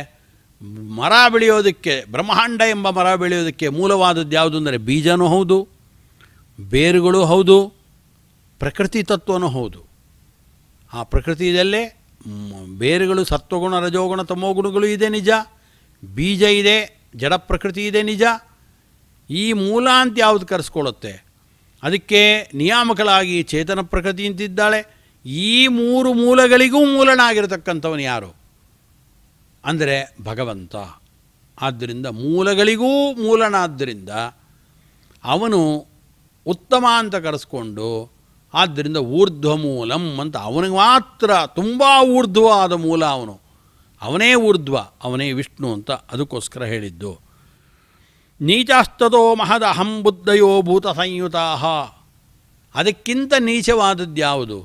B: ಮರ ಬೆಳೆಯೋದಕ್ಕೆ ಬ್ರಹ್ಮಾಂಡ ಎಂಬ ಮರ ಬೆಳೆಯೋದಕ್ಕೆ ಮೂಲವಾದದ್ದು ಯಾವುದು ಅಂದರೆ ಬೀಜನೂ ಹೌದು ಬೇರುಗಳು ಹೌದು ಪ್ರಕೃತಿ ತತ್ವನೂ ಹೌದು ಆ ಪ್ರಕೃತಿಯಲ್ಲೇ ಬೇರುಗಳು ಸತ್ವಗುಣ ರಜೋಗುಣ ತಮೋಗುಣಗಳು ಇದೆ ನಿಜ ಬೀಜ ಇದೆ ಜಡ ಪ್ರಕೃತಿ ಇದೆ ನಿಜ ಈ ಮೂಲ ಅಂತ ಯಾವುದು ಕರೆಸ್ಕೊಳ್ಳುತ್ತೆ ಅದಕ್ಕೆ ನಿಯಾಮಕಳಾಗಿ ಚೇತನ ಪ್ರಕೃತಿ ಅಂತಿದ್ದಾಳೆ ಈ ಮೂರು ಮೂಲಗಳಿಗೂ ಮೂಲನಾಗಿರತಕ್ಕಂಥವನು ಯಾರು ಅಂದರೆ ಭಗವಂತ ಆದ್ದರಿಂದ ಮೂಲಗಳಿಗೂ ಮೂಲನಾದ್ದರಿಂದ ಅವನು ಉತ್ತಮ ಅಂತ ಕರೆಸ್ಕೊಂಡು ಆದ್ದರಿಂದ ಊರ್ಧ್ವ ಮೂಲಂ ಅಂತ ಅವನಿಗೆ ಮಾತ್ರ ತುಂಬ ಊರ್ಧ್ವ ಆದ ಮೂಲ ಅವನು ಅವನೇ ಊರ್ಧ್ವ ಅವನೇ ವಿಷ್ಣು ಅಂತ ಅದಕ್ಕೋಸ್ಕರ ಹೇಳಿದ್ದು ನೀಚಾಸ್ತದೋ ಮಹದ ಅಹಂ ಬುದ್ಧಯೋ ಭೂತ ಸಂಯುತಾ ಅದಕ್ಕಿಂತ ನೀಚವಾದದ್ದು ಯಾವುದು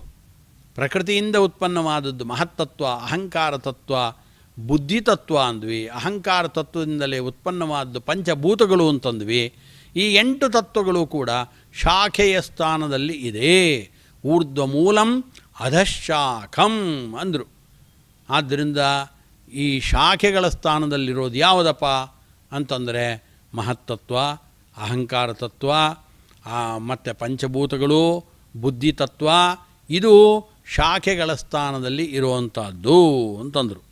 B: ಪ್ರಕೃತಿಯಿಂದ ಉತ್ಪನ್ನವಾದದ್ದು ಮಹತ್ತತ್ವ ಅಹಂಕಾರ ತತ್ವ ಬುದ್ಧಿ ತತ್ವ ಅಂದ್ವಿ ಅಹಂಕಾರ ತತ್ವದಿಂದಲೇ ಉತ್ಪನ್ನವಾದದ್ದು ಪಂಚಭೂತಗಳು ಅಂತಂದ್ವಿ ಈ ಎಂಟು ತತ್ವಗಳು ಕೂಡ ಶಾಖೆಯ ಸ್ಥಾನದಲ್ಲಿ ಇದೆ ಊರ್ಧ್ವ ಮೂಲಂ ಅಧಶಾಖಂ ಅಂದರು ಆದ್ದರಿಂದ ಈ ಶಾಖೆಗಳ ಸ್ಥಾನದಲ್ಲಿರೋದು ಯಾವುದಪ್ಪ ಅಂತಂದರೆ ಮಹತ್ತತ್ವ ಅಹಂಕಾರ ತತ್ವ ಮತ್ತು ಪಂಚಭೂತಗಳು ಬುದ್ಧಿ ತತ್ವ ಇದು ಶಾಖೆಗಳ ಸ್ಥಾನದಲ್ಲಿ ಇರುವಂಥದ್ದು ಅಂತಂದರು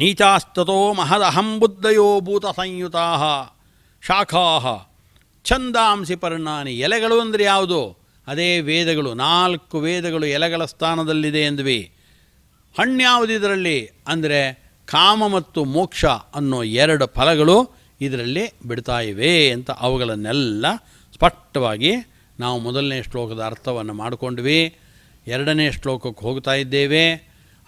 B: ನೀಚಾಸ್ತೋ ಮಹದಹಂ ಬುದ್ಧಯೋ ಭೂತ ಸಂಯುತಾ ಶಾಖಾ ಛಂದಾಂಸಿ ಪರಿಣಾನಿ ಎಲೆಗಳು ಅಂದರೆ ಯಾವುದು ಅದೇ ವೇದಗಳು ನಾಲ್ಕು ವೇದಗಳು ಎಲೆಗಳ ಸ್ಥಾನದಲ್ಲಿದೆ ಎಂದ್ವಿ ಇದರಲ್ಲಿ ಅಂದರೆ ಕಾಮ ಮತ್ತು ಮೋಕ್ಷ ಅನ್ನೋ ಎರಡು ಫಲಗಳು ಇದರಲ್ಲಿ ಬಿಡ್ತಾ ಇವೆ ಅಂತ ಅವುಗಳನ್ನೆಲ್ಲ ಸ್ಪಷ್ಟವಾಗಿ ನಾವು ಮೊದಲನೇ ಶ್ಲೋಕದ ಅರ್ಥವನ್ನು ಮಾಡಿಕೊಂಡ್ವಿ ಎರಡನೇ ಶ್ಲೋಕಕ್ಕೆ ಹೋಗ್ತಾ ಇದ್ದೇವೆ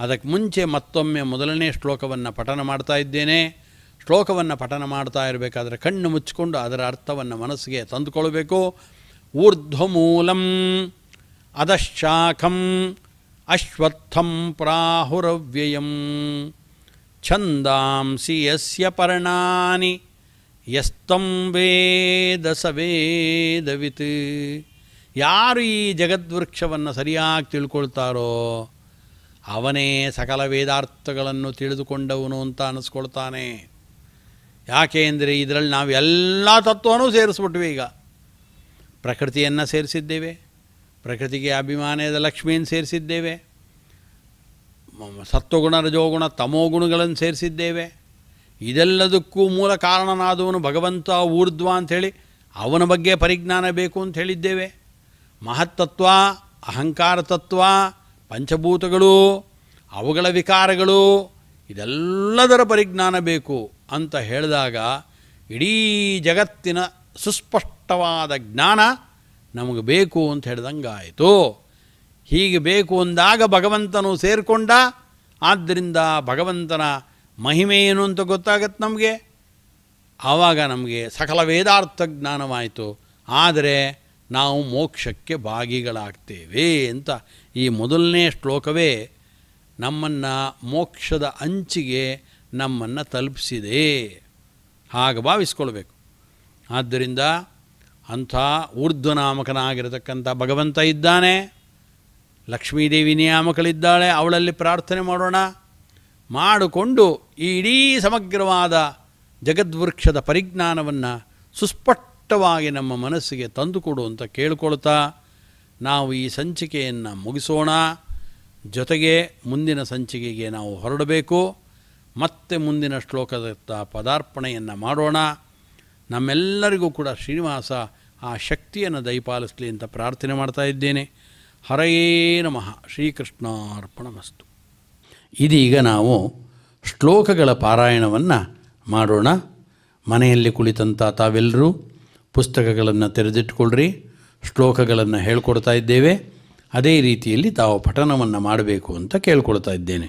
B: ಅದಕ್ಕೆ ಮುಂಚೆ ಮತ್ತೊಮ್ಮೆ ಮೊದಲನೇ ಶ್ಲೋಕವನ್ನು ಪಠನ ಮಾಡ್ತಾ ಇದ್ದೇನೆ ಶ್ಲೋಕವನ್ನು ಪಠನ ಮಾಡ್ತಾ ಇರಬೇಕಾದ್ರೆ ಕಣ್ಣು ಮುಚ್ಚಿಕೊಂಡು ಅದರ ಅರ್ಥವನ್ನು ಮನಸ್ಸಿಗೆ ತಂದುಕೊಳ್ಬೇಕು ಊರ್ಧ್ವಮೂಲಂ ಅಧಶಾಖಂ ಅಶ್ವತ್ಥಂ ಪ್ರಾಹುರವ್ಯಯಂ ಛಂದಾಂಸಿ ಯಸ್ಯ ಪರ್ಣಾನಿ ಯಸ್ತಂ ವೇದ ಯಾರು ಈ ಜಗದ್ವೃಕ್ಷವನ್ನು ಸರಿಯಾಗಿ ತಿಳ್ಕೊಳ್ತಾರೋ ಅವನೇ ಸಕಲ ವೇದಾರ್ಥಗಳನ್ನು ತಿಳಿದುಕೊಂಡವನು ಅಂತ ಅನಿಸ್ಕೊಳ್ತಾನೆ ಯಾಕೆ ಅಂದರೆ ಇದರಲ್ಲಿ ನಾವು ಎಲ್ಲ ತತ್ವವೂ ಸೇರಿಸ್ಬಿಟ್ವಿ ಈಗ ಪ್ರಕೃತಿಯನ್ನು ಸೇರಿಸಿದ್ದೇವೆ ಪ್ರಕೃತಿಗೆ ಅಭಿಮಾನದ ಲಕ್ಷ್ಮಿಯನ್ನು ಸೇರಿಸಿದ್ದೇವೆ ಸತ್ವಗುಣ ರಜೋಗುಣ ತಮೋಗುಣಗಳನ್ನು ಸೇರಿಸಿದ್ದೇವೆ ಇದೆಲ್ಲದಕ್ಕೂ ಮೂಲ ಕಾರಣನಾದವನು ಭಗವಂತ ಊರ್ಧ್ವ ಅಂಥೇಳಿ ಅವನ ಬಗ್ಗೆ ಪರಿಜ್ಞಾನ ಬೇಕು ಅಂತ ಹೇಳಿದ್ದೇವೆ ಮಹತ್ತತ್ವ ಅಹಂಕಾರ ತತ್ವ ಪಂಚಭೂತಗಳು ಅವುಗಳ ವಿಕಾರಗಳು ಇದೆಲ್ಲದರ ಪರಿಜ್ಞಾನ ಬೇಕು ಅಂತ ಹೇಳಿದಾಗ ಇಡೀ ಜಗತ್ತಿನ ಸುಸ್ಪಷ್ಟವಾದ ಜ್ಞಾನ ನಮಗೆ ಬೇಕು ಅಂತ ಆಯಿತು ಹೀಗೆ ಬೇಕು ಅಂದಾಗ ಭಗವಂತನು ಸೇರಿಕೊಂಡ ಆದ್ದರಿಂದ ಭಗವಂತನ ಮಹಿಮೆ ಏನು ಅಂತ ಗೊತ್ತಾಗತ್ತೆ ನಮಗೆ ಆವಾಗ ನಮಗೆ ಸಕಲ ವೇದಾರ್ಥ ಜ್ಞಾನವಾಯಿತು ಆದರೆ ನಾವು ಮೋಕ್ಷಕ್ಕೆ ಭಾಗಿಗಳಾಗ್ತೇವೆ ಅಂತ ಈ ಮೊದಲನೇ ಶ್ಲೋಕವೇ ನಮ್ಮನ್ನು ಮೋಕ್ಷದ ಅಂಚಿಗೆ ನಮ್ಮನ್ನು ತಲುಪಿಸಿದೆ ಹಾಗೆ ಭಾವಿಸ್ಕೊಳ್ಬೇಕು ಆದ್ದರಿಂದ ಅಂಥ ಊರ್ಧ್ವನಾಮಕನಾಗಿರತಕ್ಕಂಥ ಭಗವಂತ ಇದ್ದಾನೆ ಲಕ್ಷ್ಮೀದೇವಿ ನಿಯಾಮಕಳಿದ್ದಾಳೆ ಅವಳಲ್ಲಿ ಪ್ರಾರ್ಥನೆ ಮಾಡೋಣ ಮಾಡಿಕೊಂಡು ಈ ಇಡೀ ಸಮಗ್ರವಾದ ಜಗದ್ವೃಕ್ಷದ ಪರಿಜ್ಞಾನವನ್ನು ಸುಸ್ಪಷ್ಟವಾಗಿ ನಮ್ಮ ಮನಸ್ಸಿಗೆ ತಂದುಕೊಡು ಅಂತ ಕೇಳಿಕೊಳ್ತಾ ನಾವು ಈ ಸಂಚಿಕೆಯನ್ನು ಮುಗಿಸೋಣ ಜೊತೆಗೆ ಮುಂದಿನ ಸಂಚಿಕೆಗೆ ನಾವು ಹೊರಡಬೇಕು ಮತ್ತೆ ಮುಂದಿನ ಶ್ಲೋಕದತ್ತ ಪದಾರ್ಪಣೆಯನ್ನು ಮಾಡೋಣ ನಮ್ಮೆಲ್ಲರಿಗೂ ಕೂಡ ಶ್ರೀನಿವಾಸ ಆ ಶಕ್ತಿಯನ್ನು ದಯಪಾಲಿಸಲಿ ಅಂತ ಪ್ರಾರ್ಥನೆ ಮಾಡ್ತಾ ಇದ್ದೇನೆ ಹರೆಯೇ ನಮಃ ಶ್ರೀಕೃಷ್ಣಾರ್ಪಣ ಮಸ್ತು ಇದೀಗ ನಾವು ಶ್ಲೋಕಗಳ ಪಾರಾಯಣವನ್ನು ಮಾಡೋಣ ಮನೆಯಲ್ಲಿ ಕುಳಿತಂಥ ತಾವೆಲ್ಲರೂ ಪುಸ್ತಕಗಳನ್ನು ತೆರೆದಿಟ್ಕೊಳ್ಳ್ರಿ ಶ್ಲೋಕಗಳನ್ನು ಹೇಳ್ಕೊಡ್ತಾ ಇದ್ದೇವೆ ಅದೇ ರೀತಿಯಲ್ಲಿ ತಾವು ಪಠನವನ್ನು ಮಾಡಬೇಕು ಅಂತ ಕೇಳ್ಕೊಳ್ತಾ ಇದ್ದೇನೆ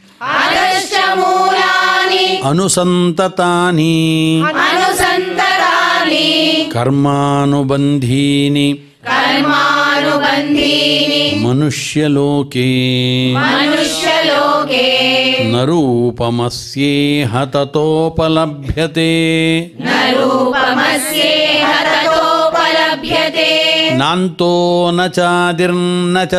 B: अनुसंततानि
D: अनुसंततानि
B: कर्मानुबंधीनि
D: कर्मानुबंधीनि
B: मनुष्यलोके मनुष्यलोके नरूपमस्येह ततोपलभ्यते न चादिर्न च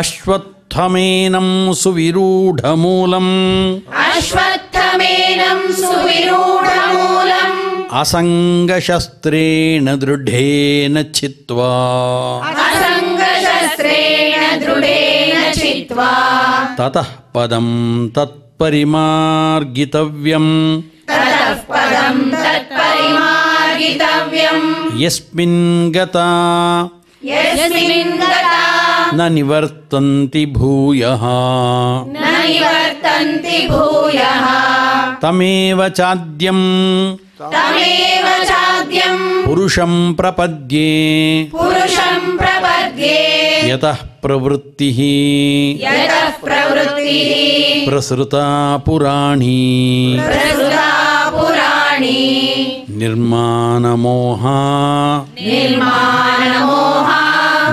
B: अश्वत्थमेनं सुविरूढमूलम्
D: अश्वत्थमेनं सुविरूढमूलम्
B: असङ्गशस्त्रेण दृढेन छित्त्वा
C: असङ्गशस्त्रेण दृढेन छित्त्वा
B: ततः पदं तत्परिमार्गितव्यम् यस्मिन् गता
D: यस्मिन् गता
B: न निवर्तन्ति भूयः तमेव चाद्यम् पुरुषम् प्रपद्ये
D: पुरुषम्
B: यतः प्रवृत्तिः प्रसृता पुराणी
D: पुराणि निर्माणमोहा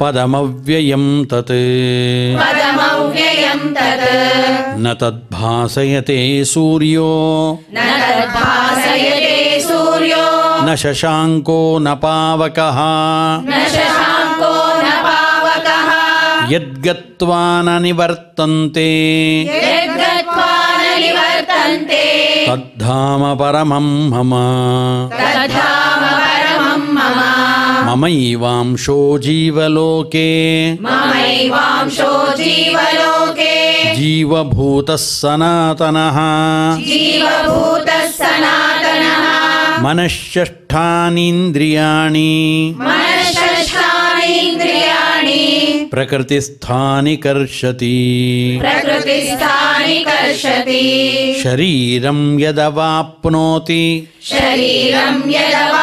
B: पदमव्ययम् तत् न तद्भासयते सूर्यो न शशाङ्को न पावकः तद्धाम तद्धामपरमं मम ममैवांशो जीवलोके
C: ममैवांशो जीवलोके
B: जीवभूतः सनातनः
C: जीवभूतः सनातनः
B: मनश्चष्ठानीन्द्रियाणि
C: मनश्चष्ठानीन्द्रियाणि
B: प्रकृतिस्थानि कर्षति
C: प्रकृतिस्थानि कर्षति
B: शरीरं यदवाप्नोति
D: शरीरं यदवा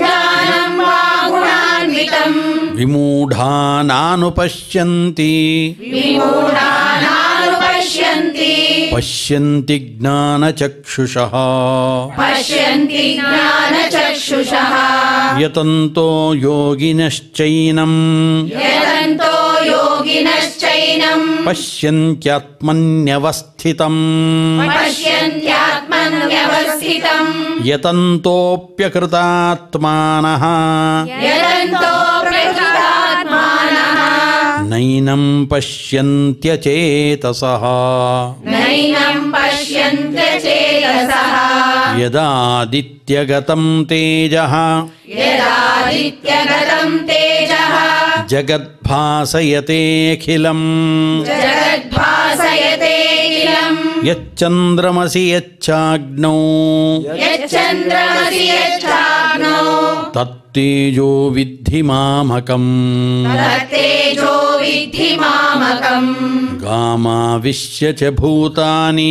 B: विमूढानानुपश्यन्ति
D: विमूढानानुपश्यन्ति
B: पश्यन्ति ज्ञानचक्षुषः
C: पश्यन्ति ज्ञानचक्षुषः
B: यतन्तो योगिनश्चैनम्
D: यतन्तो योगिनश्चैनम्
B: पश्यन्त्यात्मन्यवस्थितम्
D: पश्यन्त्यात्मन्यवस्थितम्
B: यतन्तोऽप्यकृतात्मानः
D: यतन्तो
B: नैनं पश्यन्त्यचेतसः यदादित्यगतं तेजः जगद्भासयतेऽखिलम् यच्चन्द्रमसि यच्छाग्नौ तत्तेजो विद्धि मामकम्
C: ीथिमाकम्
B: गामाविश्य च भूतानि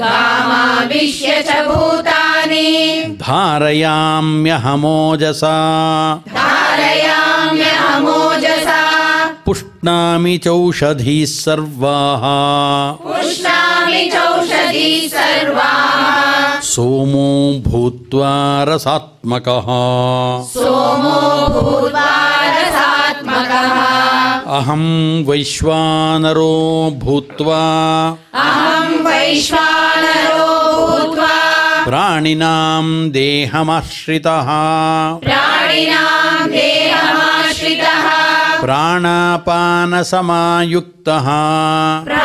D: गामाविष्य च भूतानि
B: भारयाम्यहमोजसा
D: भारयाम्यहमोजसा
B: पुष्णामि चौषधीः सर्वाः
D: पुष्णामि चौषधी सर्वाः
B: सोमो भूत्वा रसात्मकः सोमो
D: भूता रसात्मका
B: अहं वैश्वानरो भूत्वा
C: अहं वैश्वानरो भूत्वा
B: प्राणिनां देहमाश्रितः
D: प्राणिनां देहमाश्रितः
B: प्राणापानसमायुक्तः प्रा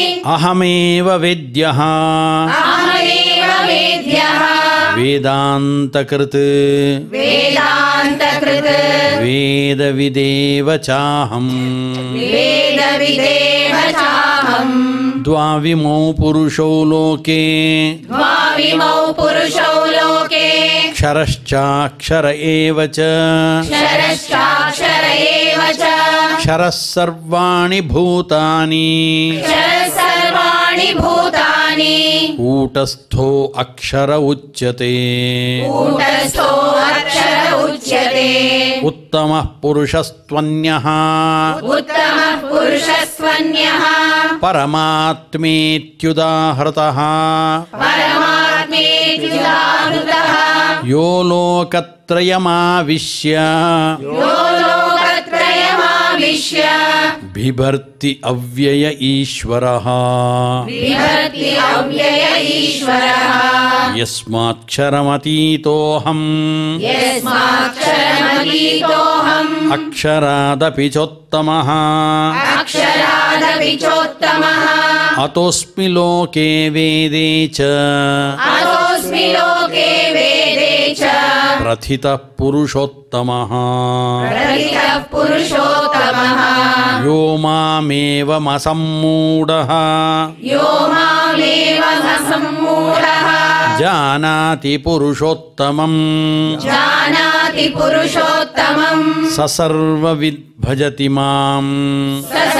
B: अहमेव विद्यः वेदान्तकृत्
D: वेदान्तकृत्
B: वेदविदेव चाहम्
D: वेदविदेव चाहम्
B: द्वाविमौ पुरुषो लोके
D: द्वाविमौ पुरुषो लोके
B: क्षरश्चाक्षर एव च
D: क्षरश्चाक्षर एव च
B: क्षरः सर्वाणि भूतानि क्षरः
D: सर्वाणि भूतानि
B: ऊटस्थो अक्षर उच्यते
D: ऊटस्थो अक्षर उच्यते
B: उत्तमः पुरुषस्त्वन्यः
D: उत्तमः पुरुषस्त्वन्यः
B: परमात्मेत्युदाहृतः
D: परमात्मेत्युदाहृतः
B: यो लोकत्रयमाविश्य ईश्य बिभर्ति अव्यय ईश्वरः
D: बिभर्ति अव्यय ईश्वरः
B: अक्षरादपि चोत्तमः
D: अक्षरादपि चोत्तमः
B: अतोऽस्मि लोके वेदे च
C: अतोऽस्मि
D: लोके वेदे प्रथितः
B: पुरुषोत्तमः
D: पुरुषोत्तमः
B: व्यो मामेवमसम्मूढः जानाति पुरुषोत्तमम् जानाति
D: पुरुषोत्तमम्
B: स सर्वविद्भजति माम्भति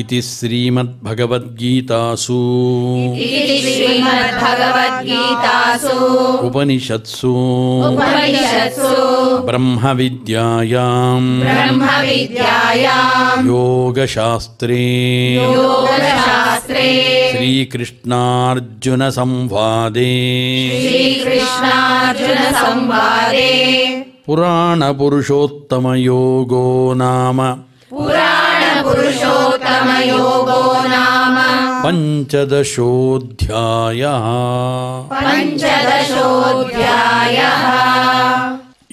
B: इति श्रीमद्भगवद्गीतासु उपनिषत्सु ब्रह्मविद्यायाम् योगशास्त्रे श्रीकृष्णार्जुनसंवादे
D: कृष्णार्जुनसंवादे
B: पुराणपुरुषोत्तमयोगो नाम
C: पुरुषोत्तमयोगो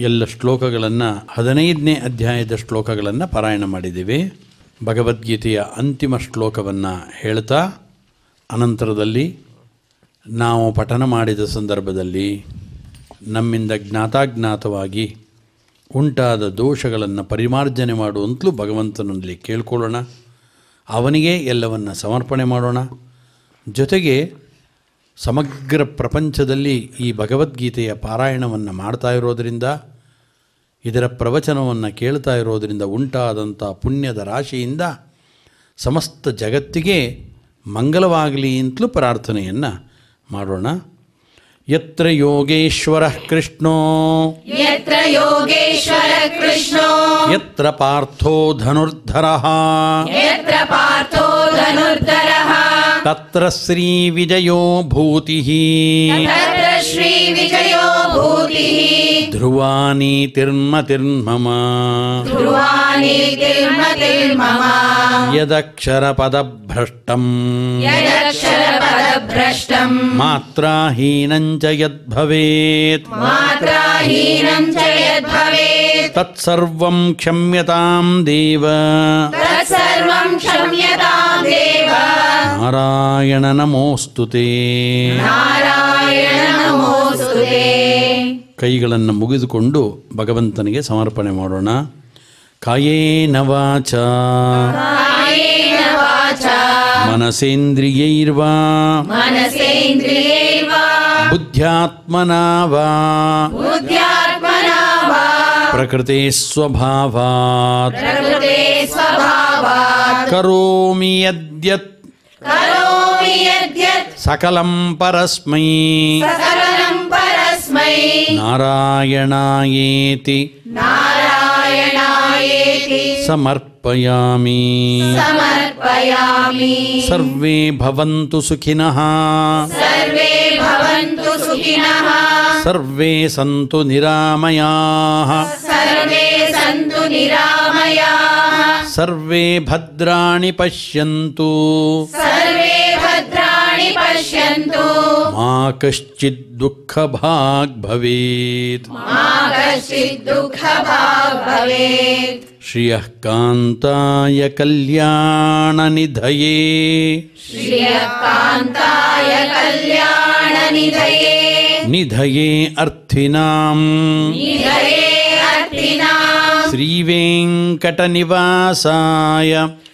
B: ಎಲ್ಲ ಶ್ಲೋಕಗಳನ್ನು ಹದಿನೈದನೇ ಅಧ್ಯಾಯದ ಶ್ಲೋಕಗಳನ್ನು ಪಾರಾಯಣ ಮಾಡಿದ್ದೀವಿ ಭಗವದ್ಗೀತೆಯ ಅಂತಿಮ ಶ್ಲೋಕವನ್ನು ಹೇಳ್ತಾ ಅನಂತರದಲ್ಲಿ ನಾವು ಪಠನ ಮಾಡಿದ ಸಂದರ್ಭದಲ್ಲಿ ನಮ್ಮಿಂದ ಜ್ಞಾತಾಜ್ಞಾತವಾಗಿ ಉಂಟಾದ ದೋಷಗಳನ್ನು ಪರಿಮಾರ್ಜನೆ ಮಾಡುವಂತಲೂ ಭಗವಂತನಲ್ಲಿ ಕೇಳ್ಕೊಳ್ಳೋಣ ಅವನಿಗೆ ಎಲ್ಲವನ್ನು ಸಮರ್ಪಣೆ ಮಾಡೋಣ ಜೊತೆಗೆ ಸಮಗ್ರ ಪ್ರಪಂಚದಲ್ಲಿ ಈ ಭಗವದ್ಗೀತೆಯ ಪಾರಾಯಣವನ್ನು ಮಾಡ್ತಾ ಇರೋದರಿಂದ ಇದರ ಪ್ರವಚನವನ್ನು ಕೇಳ್ತಾ ಇರೋದರಿಂದ ಉಂಟಾದಂಥ ಪುಣ್ಯದ ರಾಶಿಯಿಂದ ಸಮಸ್ತ ಜಗತ್ತಿಗೆ ಮಂಗಲವಾಗಲಿ ಅಂತಲೂ ಪ್ರಾರ್ಥನೆಯನ್ನು ಮಾಡೋಣ यत्र योगेश्वरः कृष्णो
A: यत्र योगेश्वरः कृष्णो
B: यत्र पार्थो धनुर्धरः
D: यत्र पार्थो धनुर्धरः
B: तत्र श्रीविजयो भूतिः
D: तत्र श्रीविजयो भूत희
B: ধ্রুৱানি তীৰ্ম তীৰ্মম ম
D: ধ্রুৱানি তীৰ্ম তীৰ্মম
B: যদাক্ষৰ পদভ্রষ্টম
D: যদাক্ষৰ পদভ্রষ্টম
B: মাত্রা হীনং চयदভেত মাত্রা হীনং
D: চयदভভেত
B: তৎসর্বং ক্ষম্যতাম দেৱ
D: তৎসর্বং ক্ষম্য
B: நாராயண நமோஸ்து ಕೈಗಳನ್ನು ಮುಗಿದುಕೊಂಡು ಭಗವಂತನಿಗೆ ಸಮರ್ಪಣೆ ಮಾಡೋಣ ಕಾಯೇನ ವಾಚ ಮನಸೇಂದ್ರಿಯೈರ್ವಾ ಬುದ್ಧ್ಯಾತ್ಮನಾ ವಾ ಪ್ರಕೃತೆ ಸ್ವಭಾವಾತ್ ಕರೋಮಿ ಯದ್ಯತ್ सकलं परस्मै
D: सकलं परस्मै
B: नारायणायेति
D: नारायणायेति
B: समर्पयामि
D: समर्पयामि
B: सर्वे भवन्तु सुखिनः
C: सर्वे भवन्तु सुखिनः
B: सर्वे सन्तु निरामयाः
C: सर्वे सन्तु निरामयाः
B: सर्वे भद्राणि पश्यन्तु
D: सर्वे भद्राणि पश्यन्तु
B: मा कश्चिद्दुःखभाग् भवेत्
D: कश्चिद्दुःखाग् भवेत्
B: श्रियःकान्ताय कल्याण निधये
C: श्रियःकान्ताय कल्याण निधये
B: निधये अर्थिनाम् श्रीवेङ्कटनिवासाय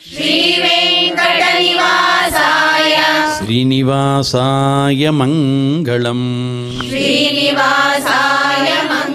D: श्रीनिवासाय
B: श्रीनिवासाय मङ्गलं
D: श्रीनिवासाय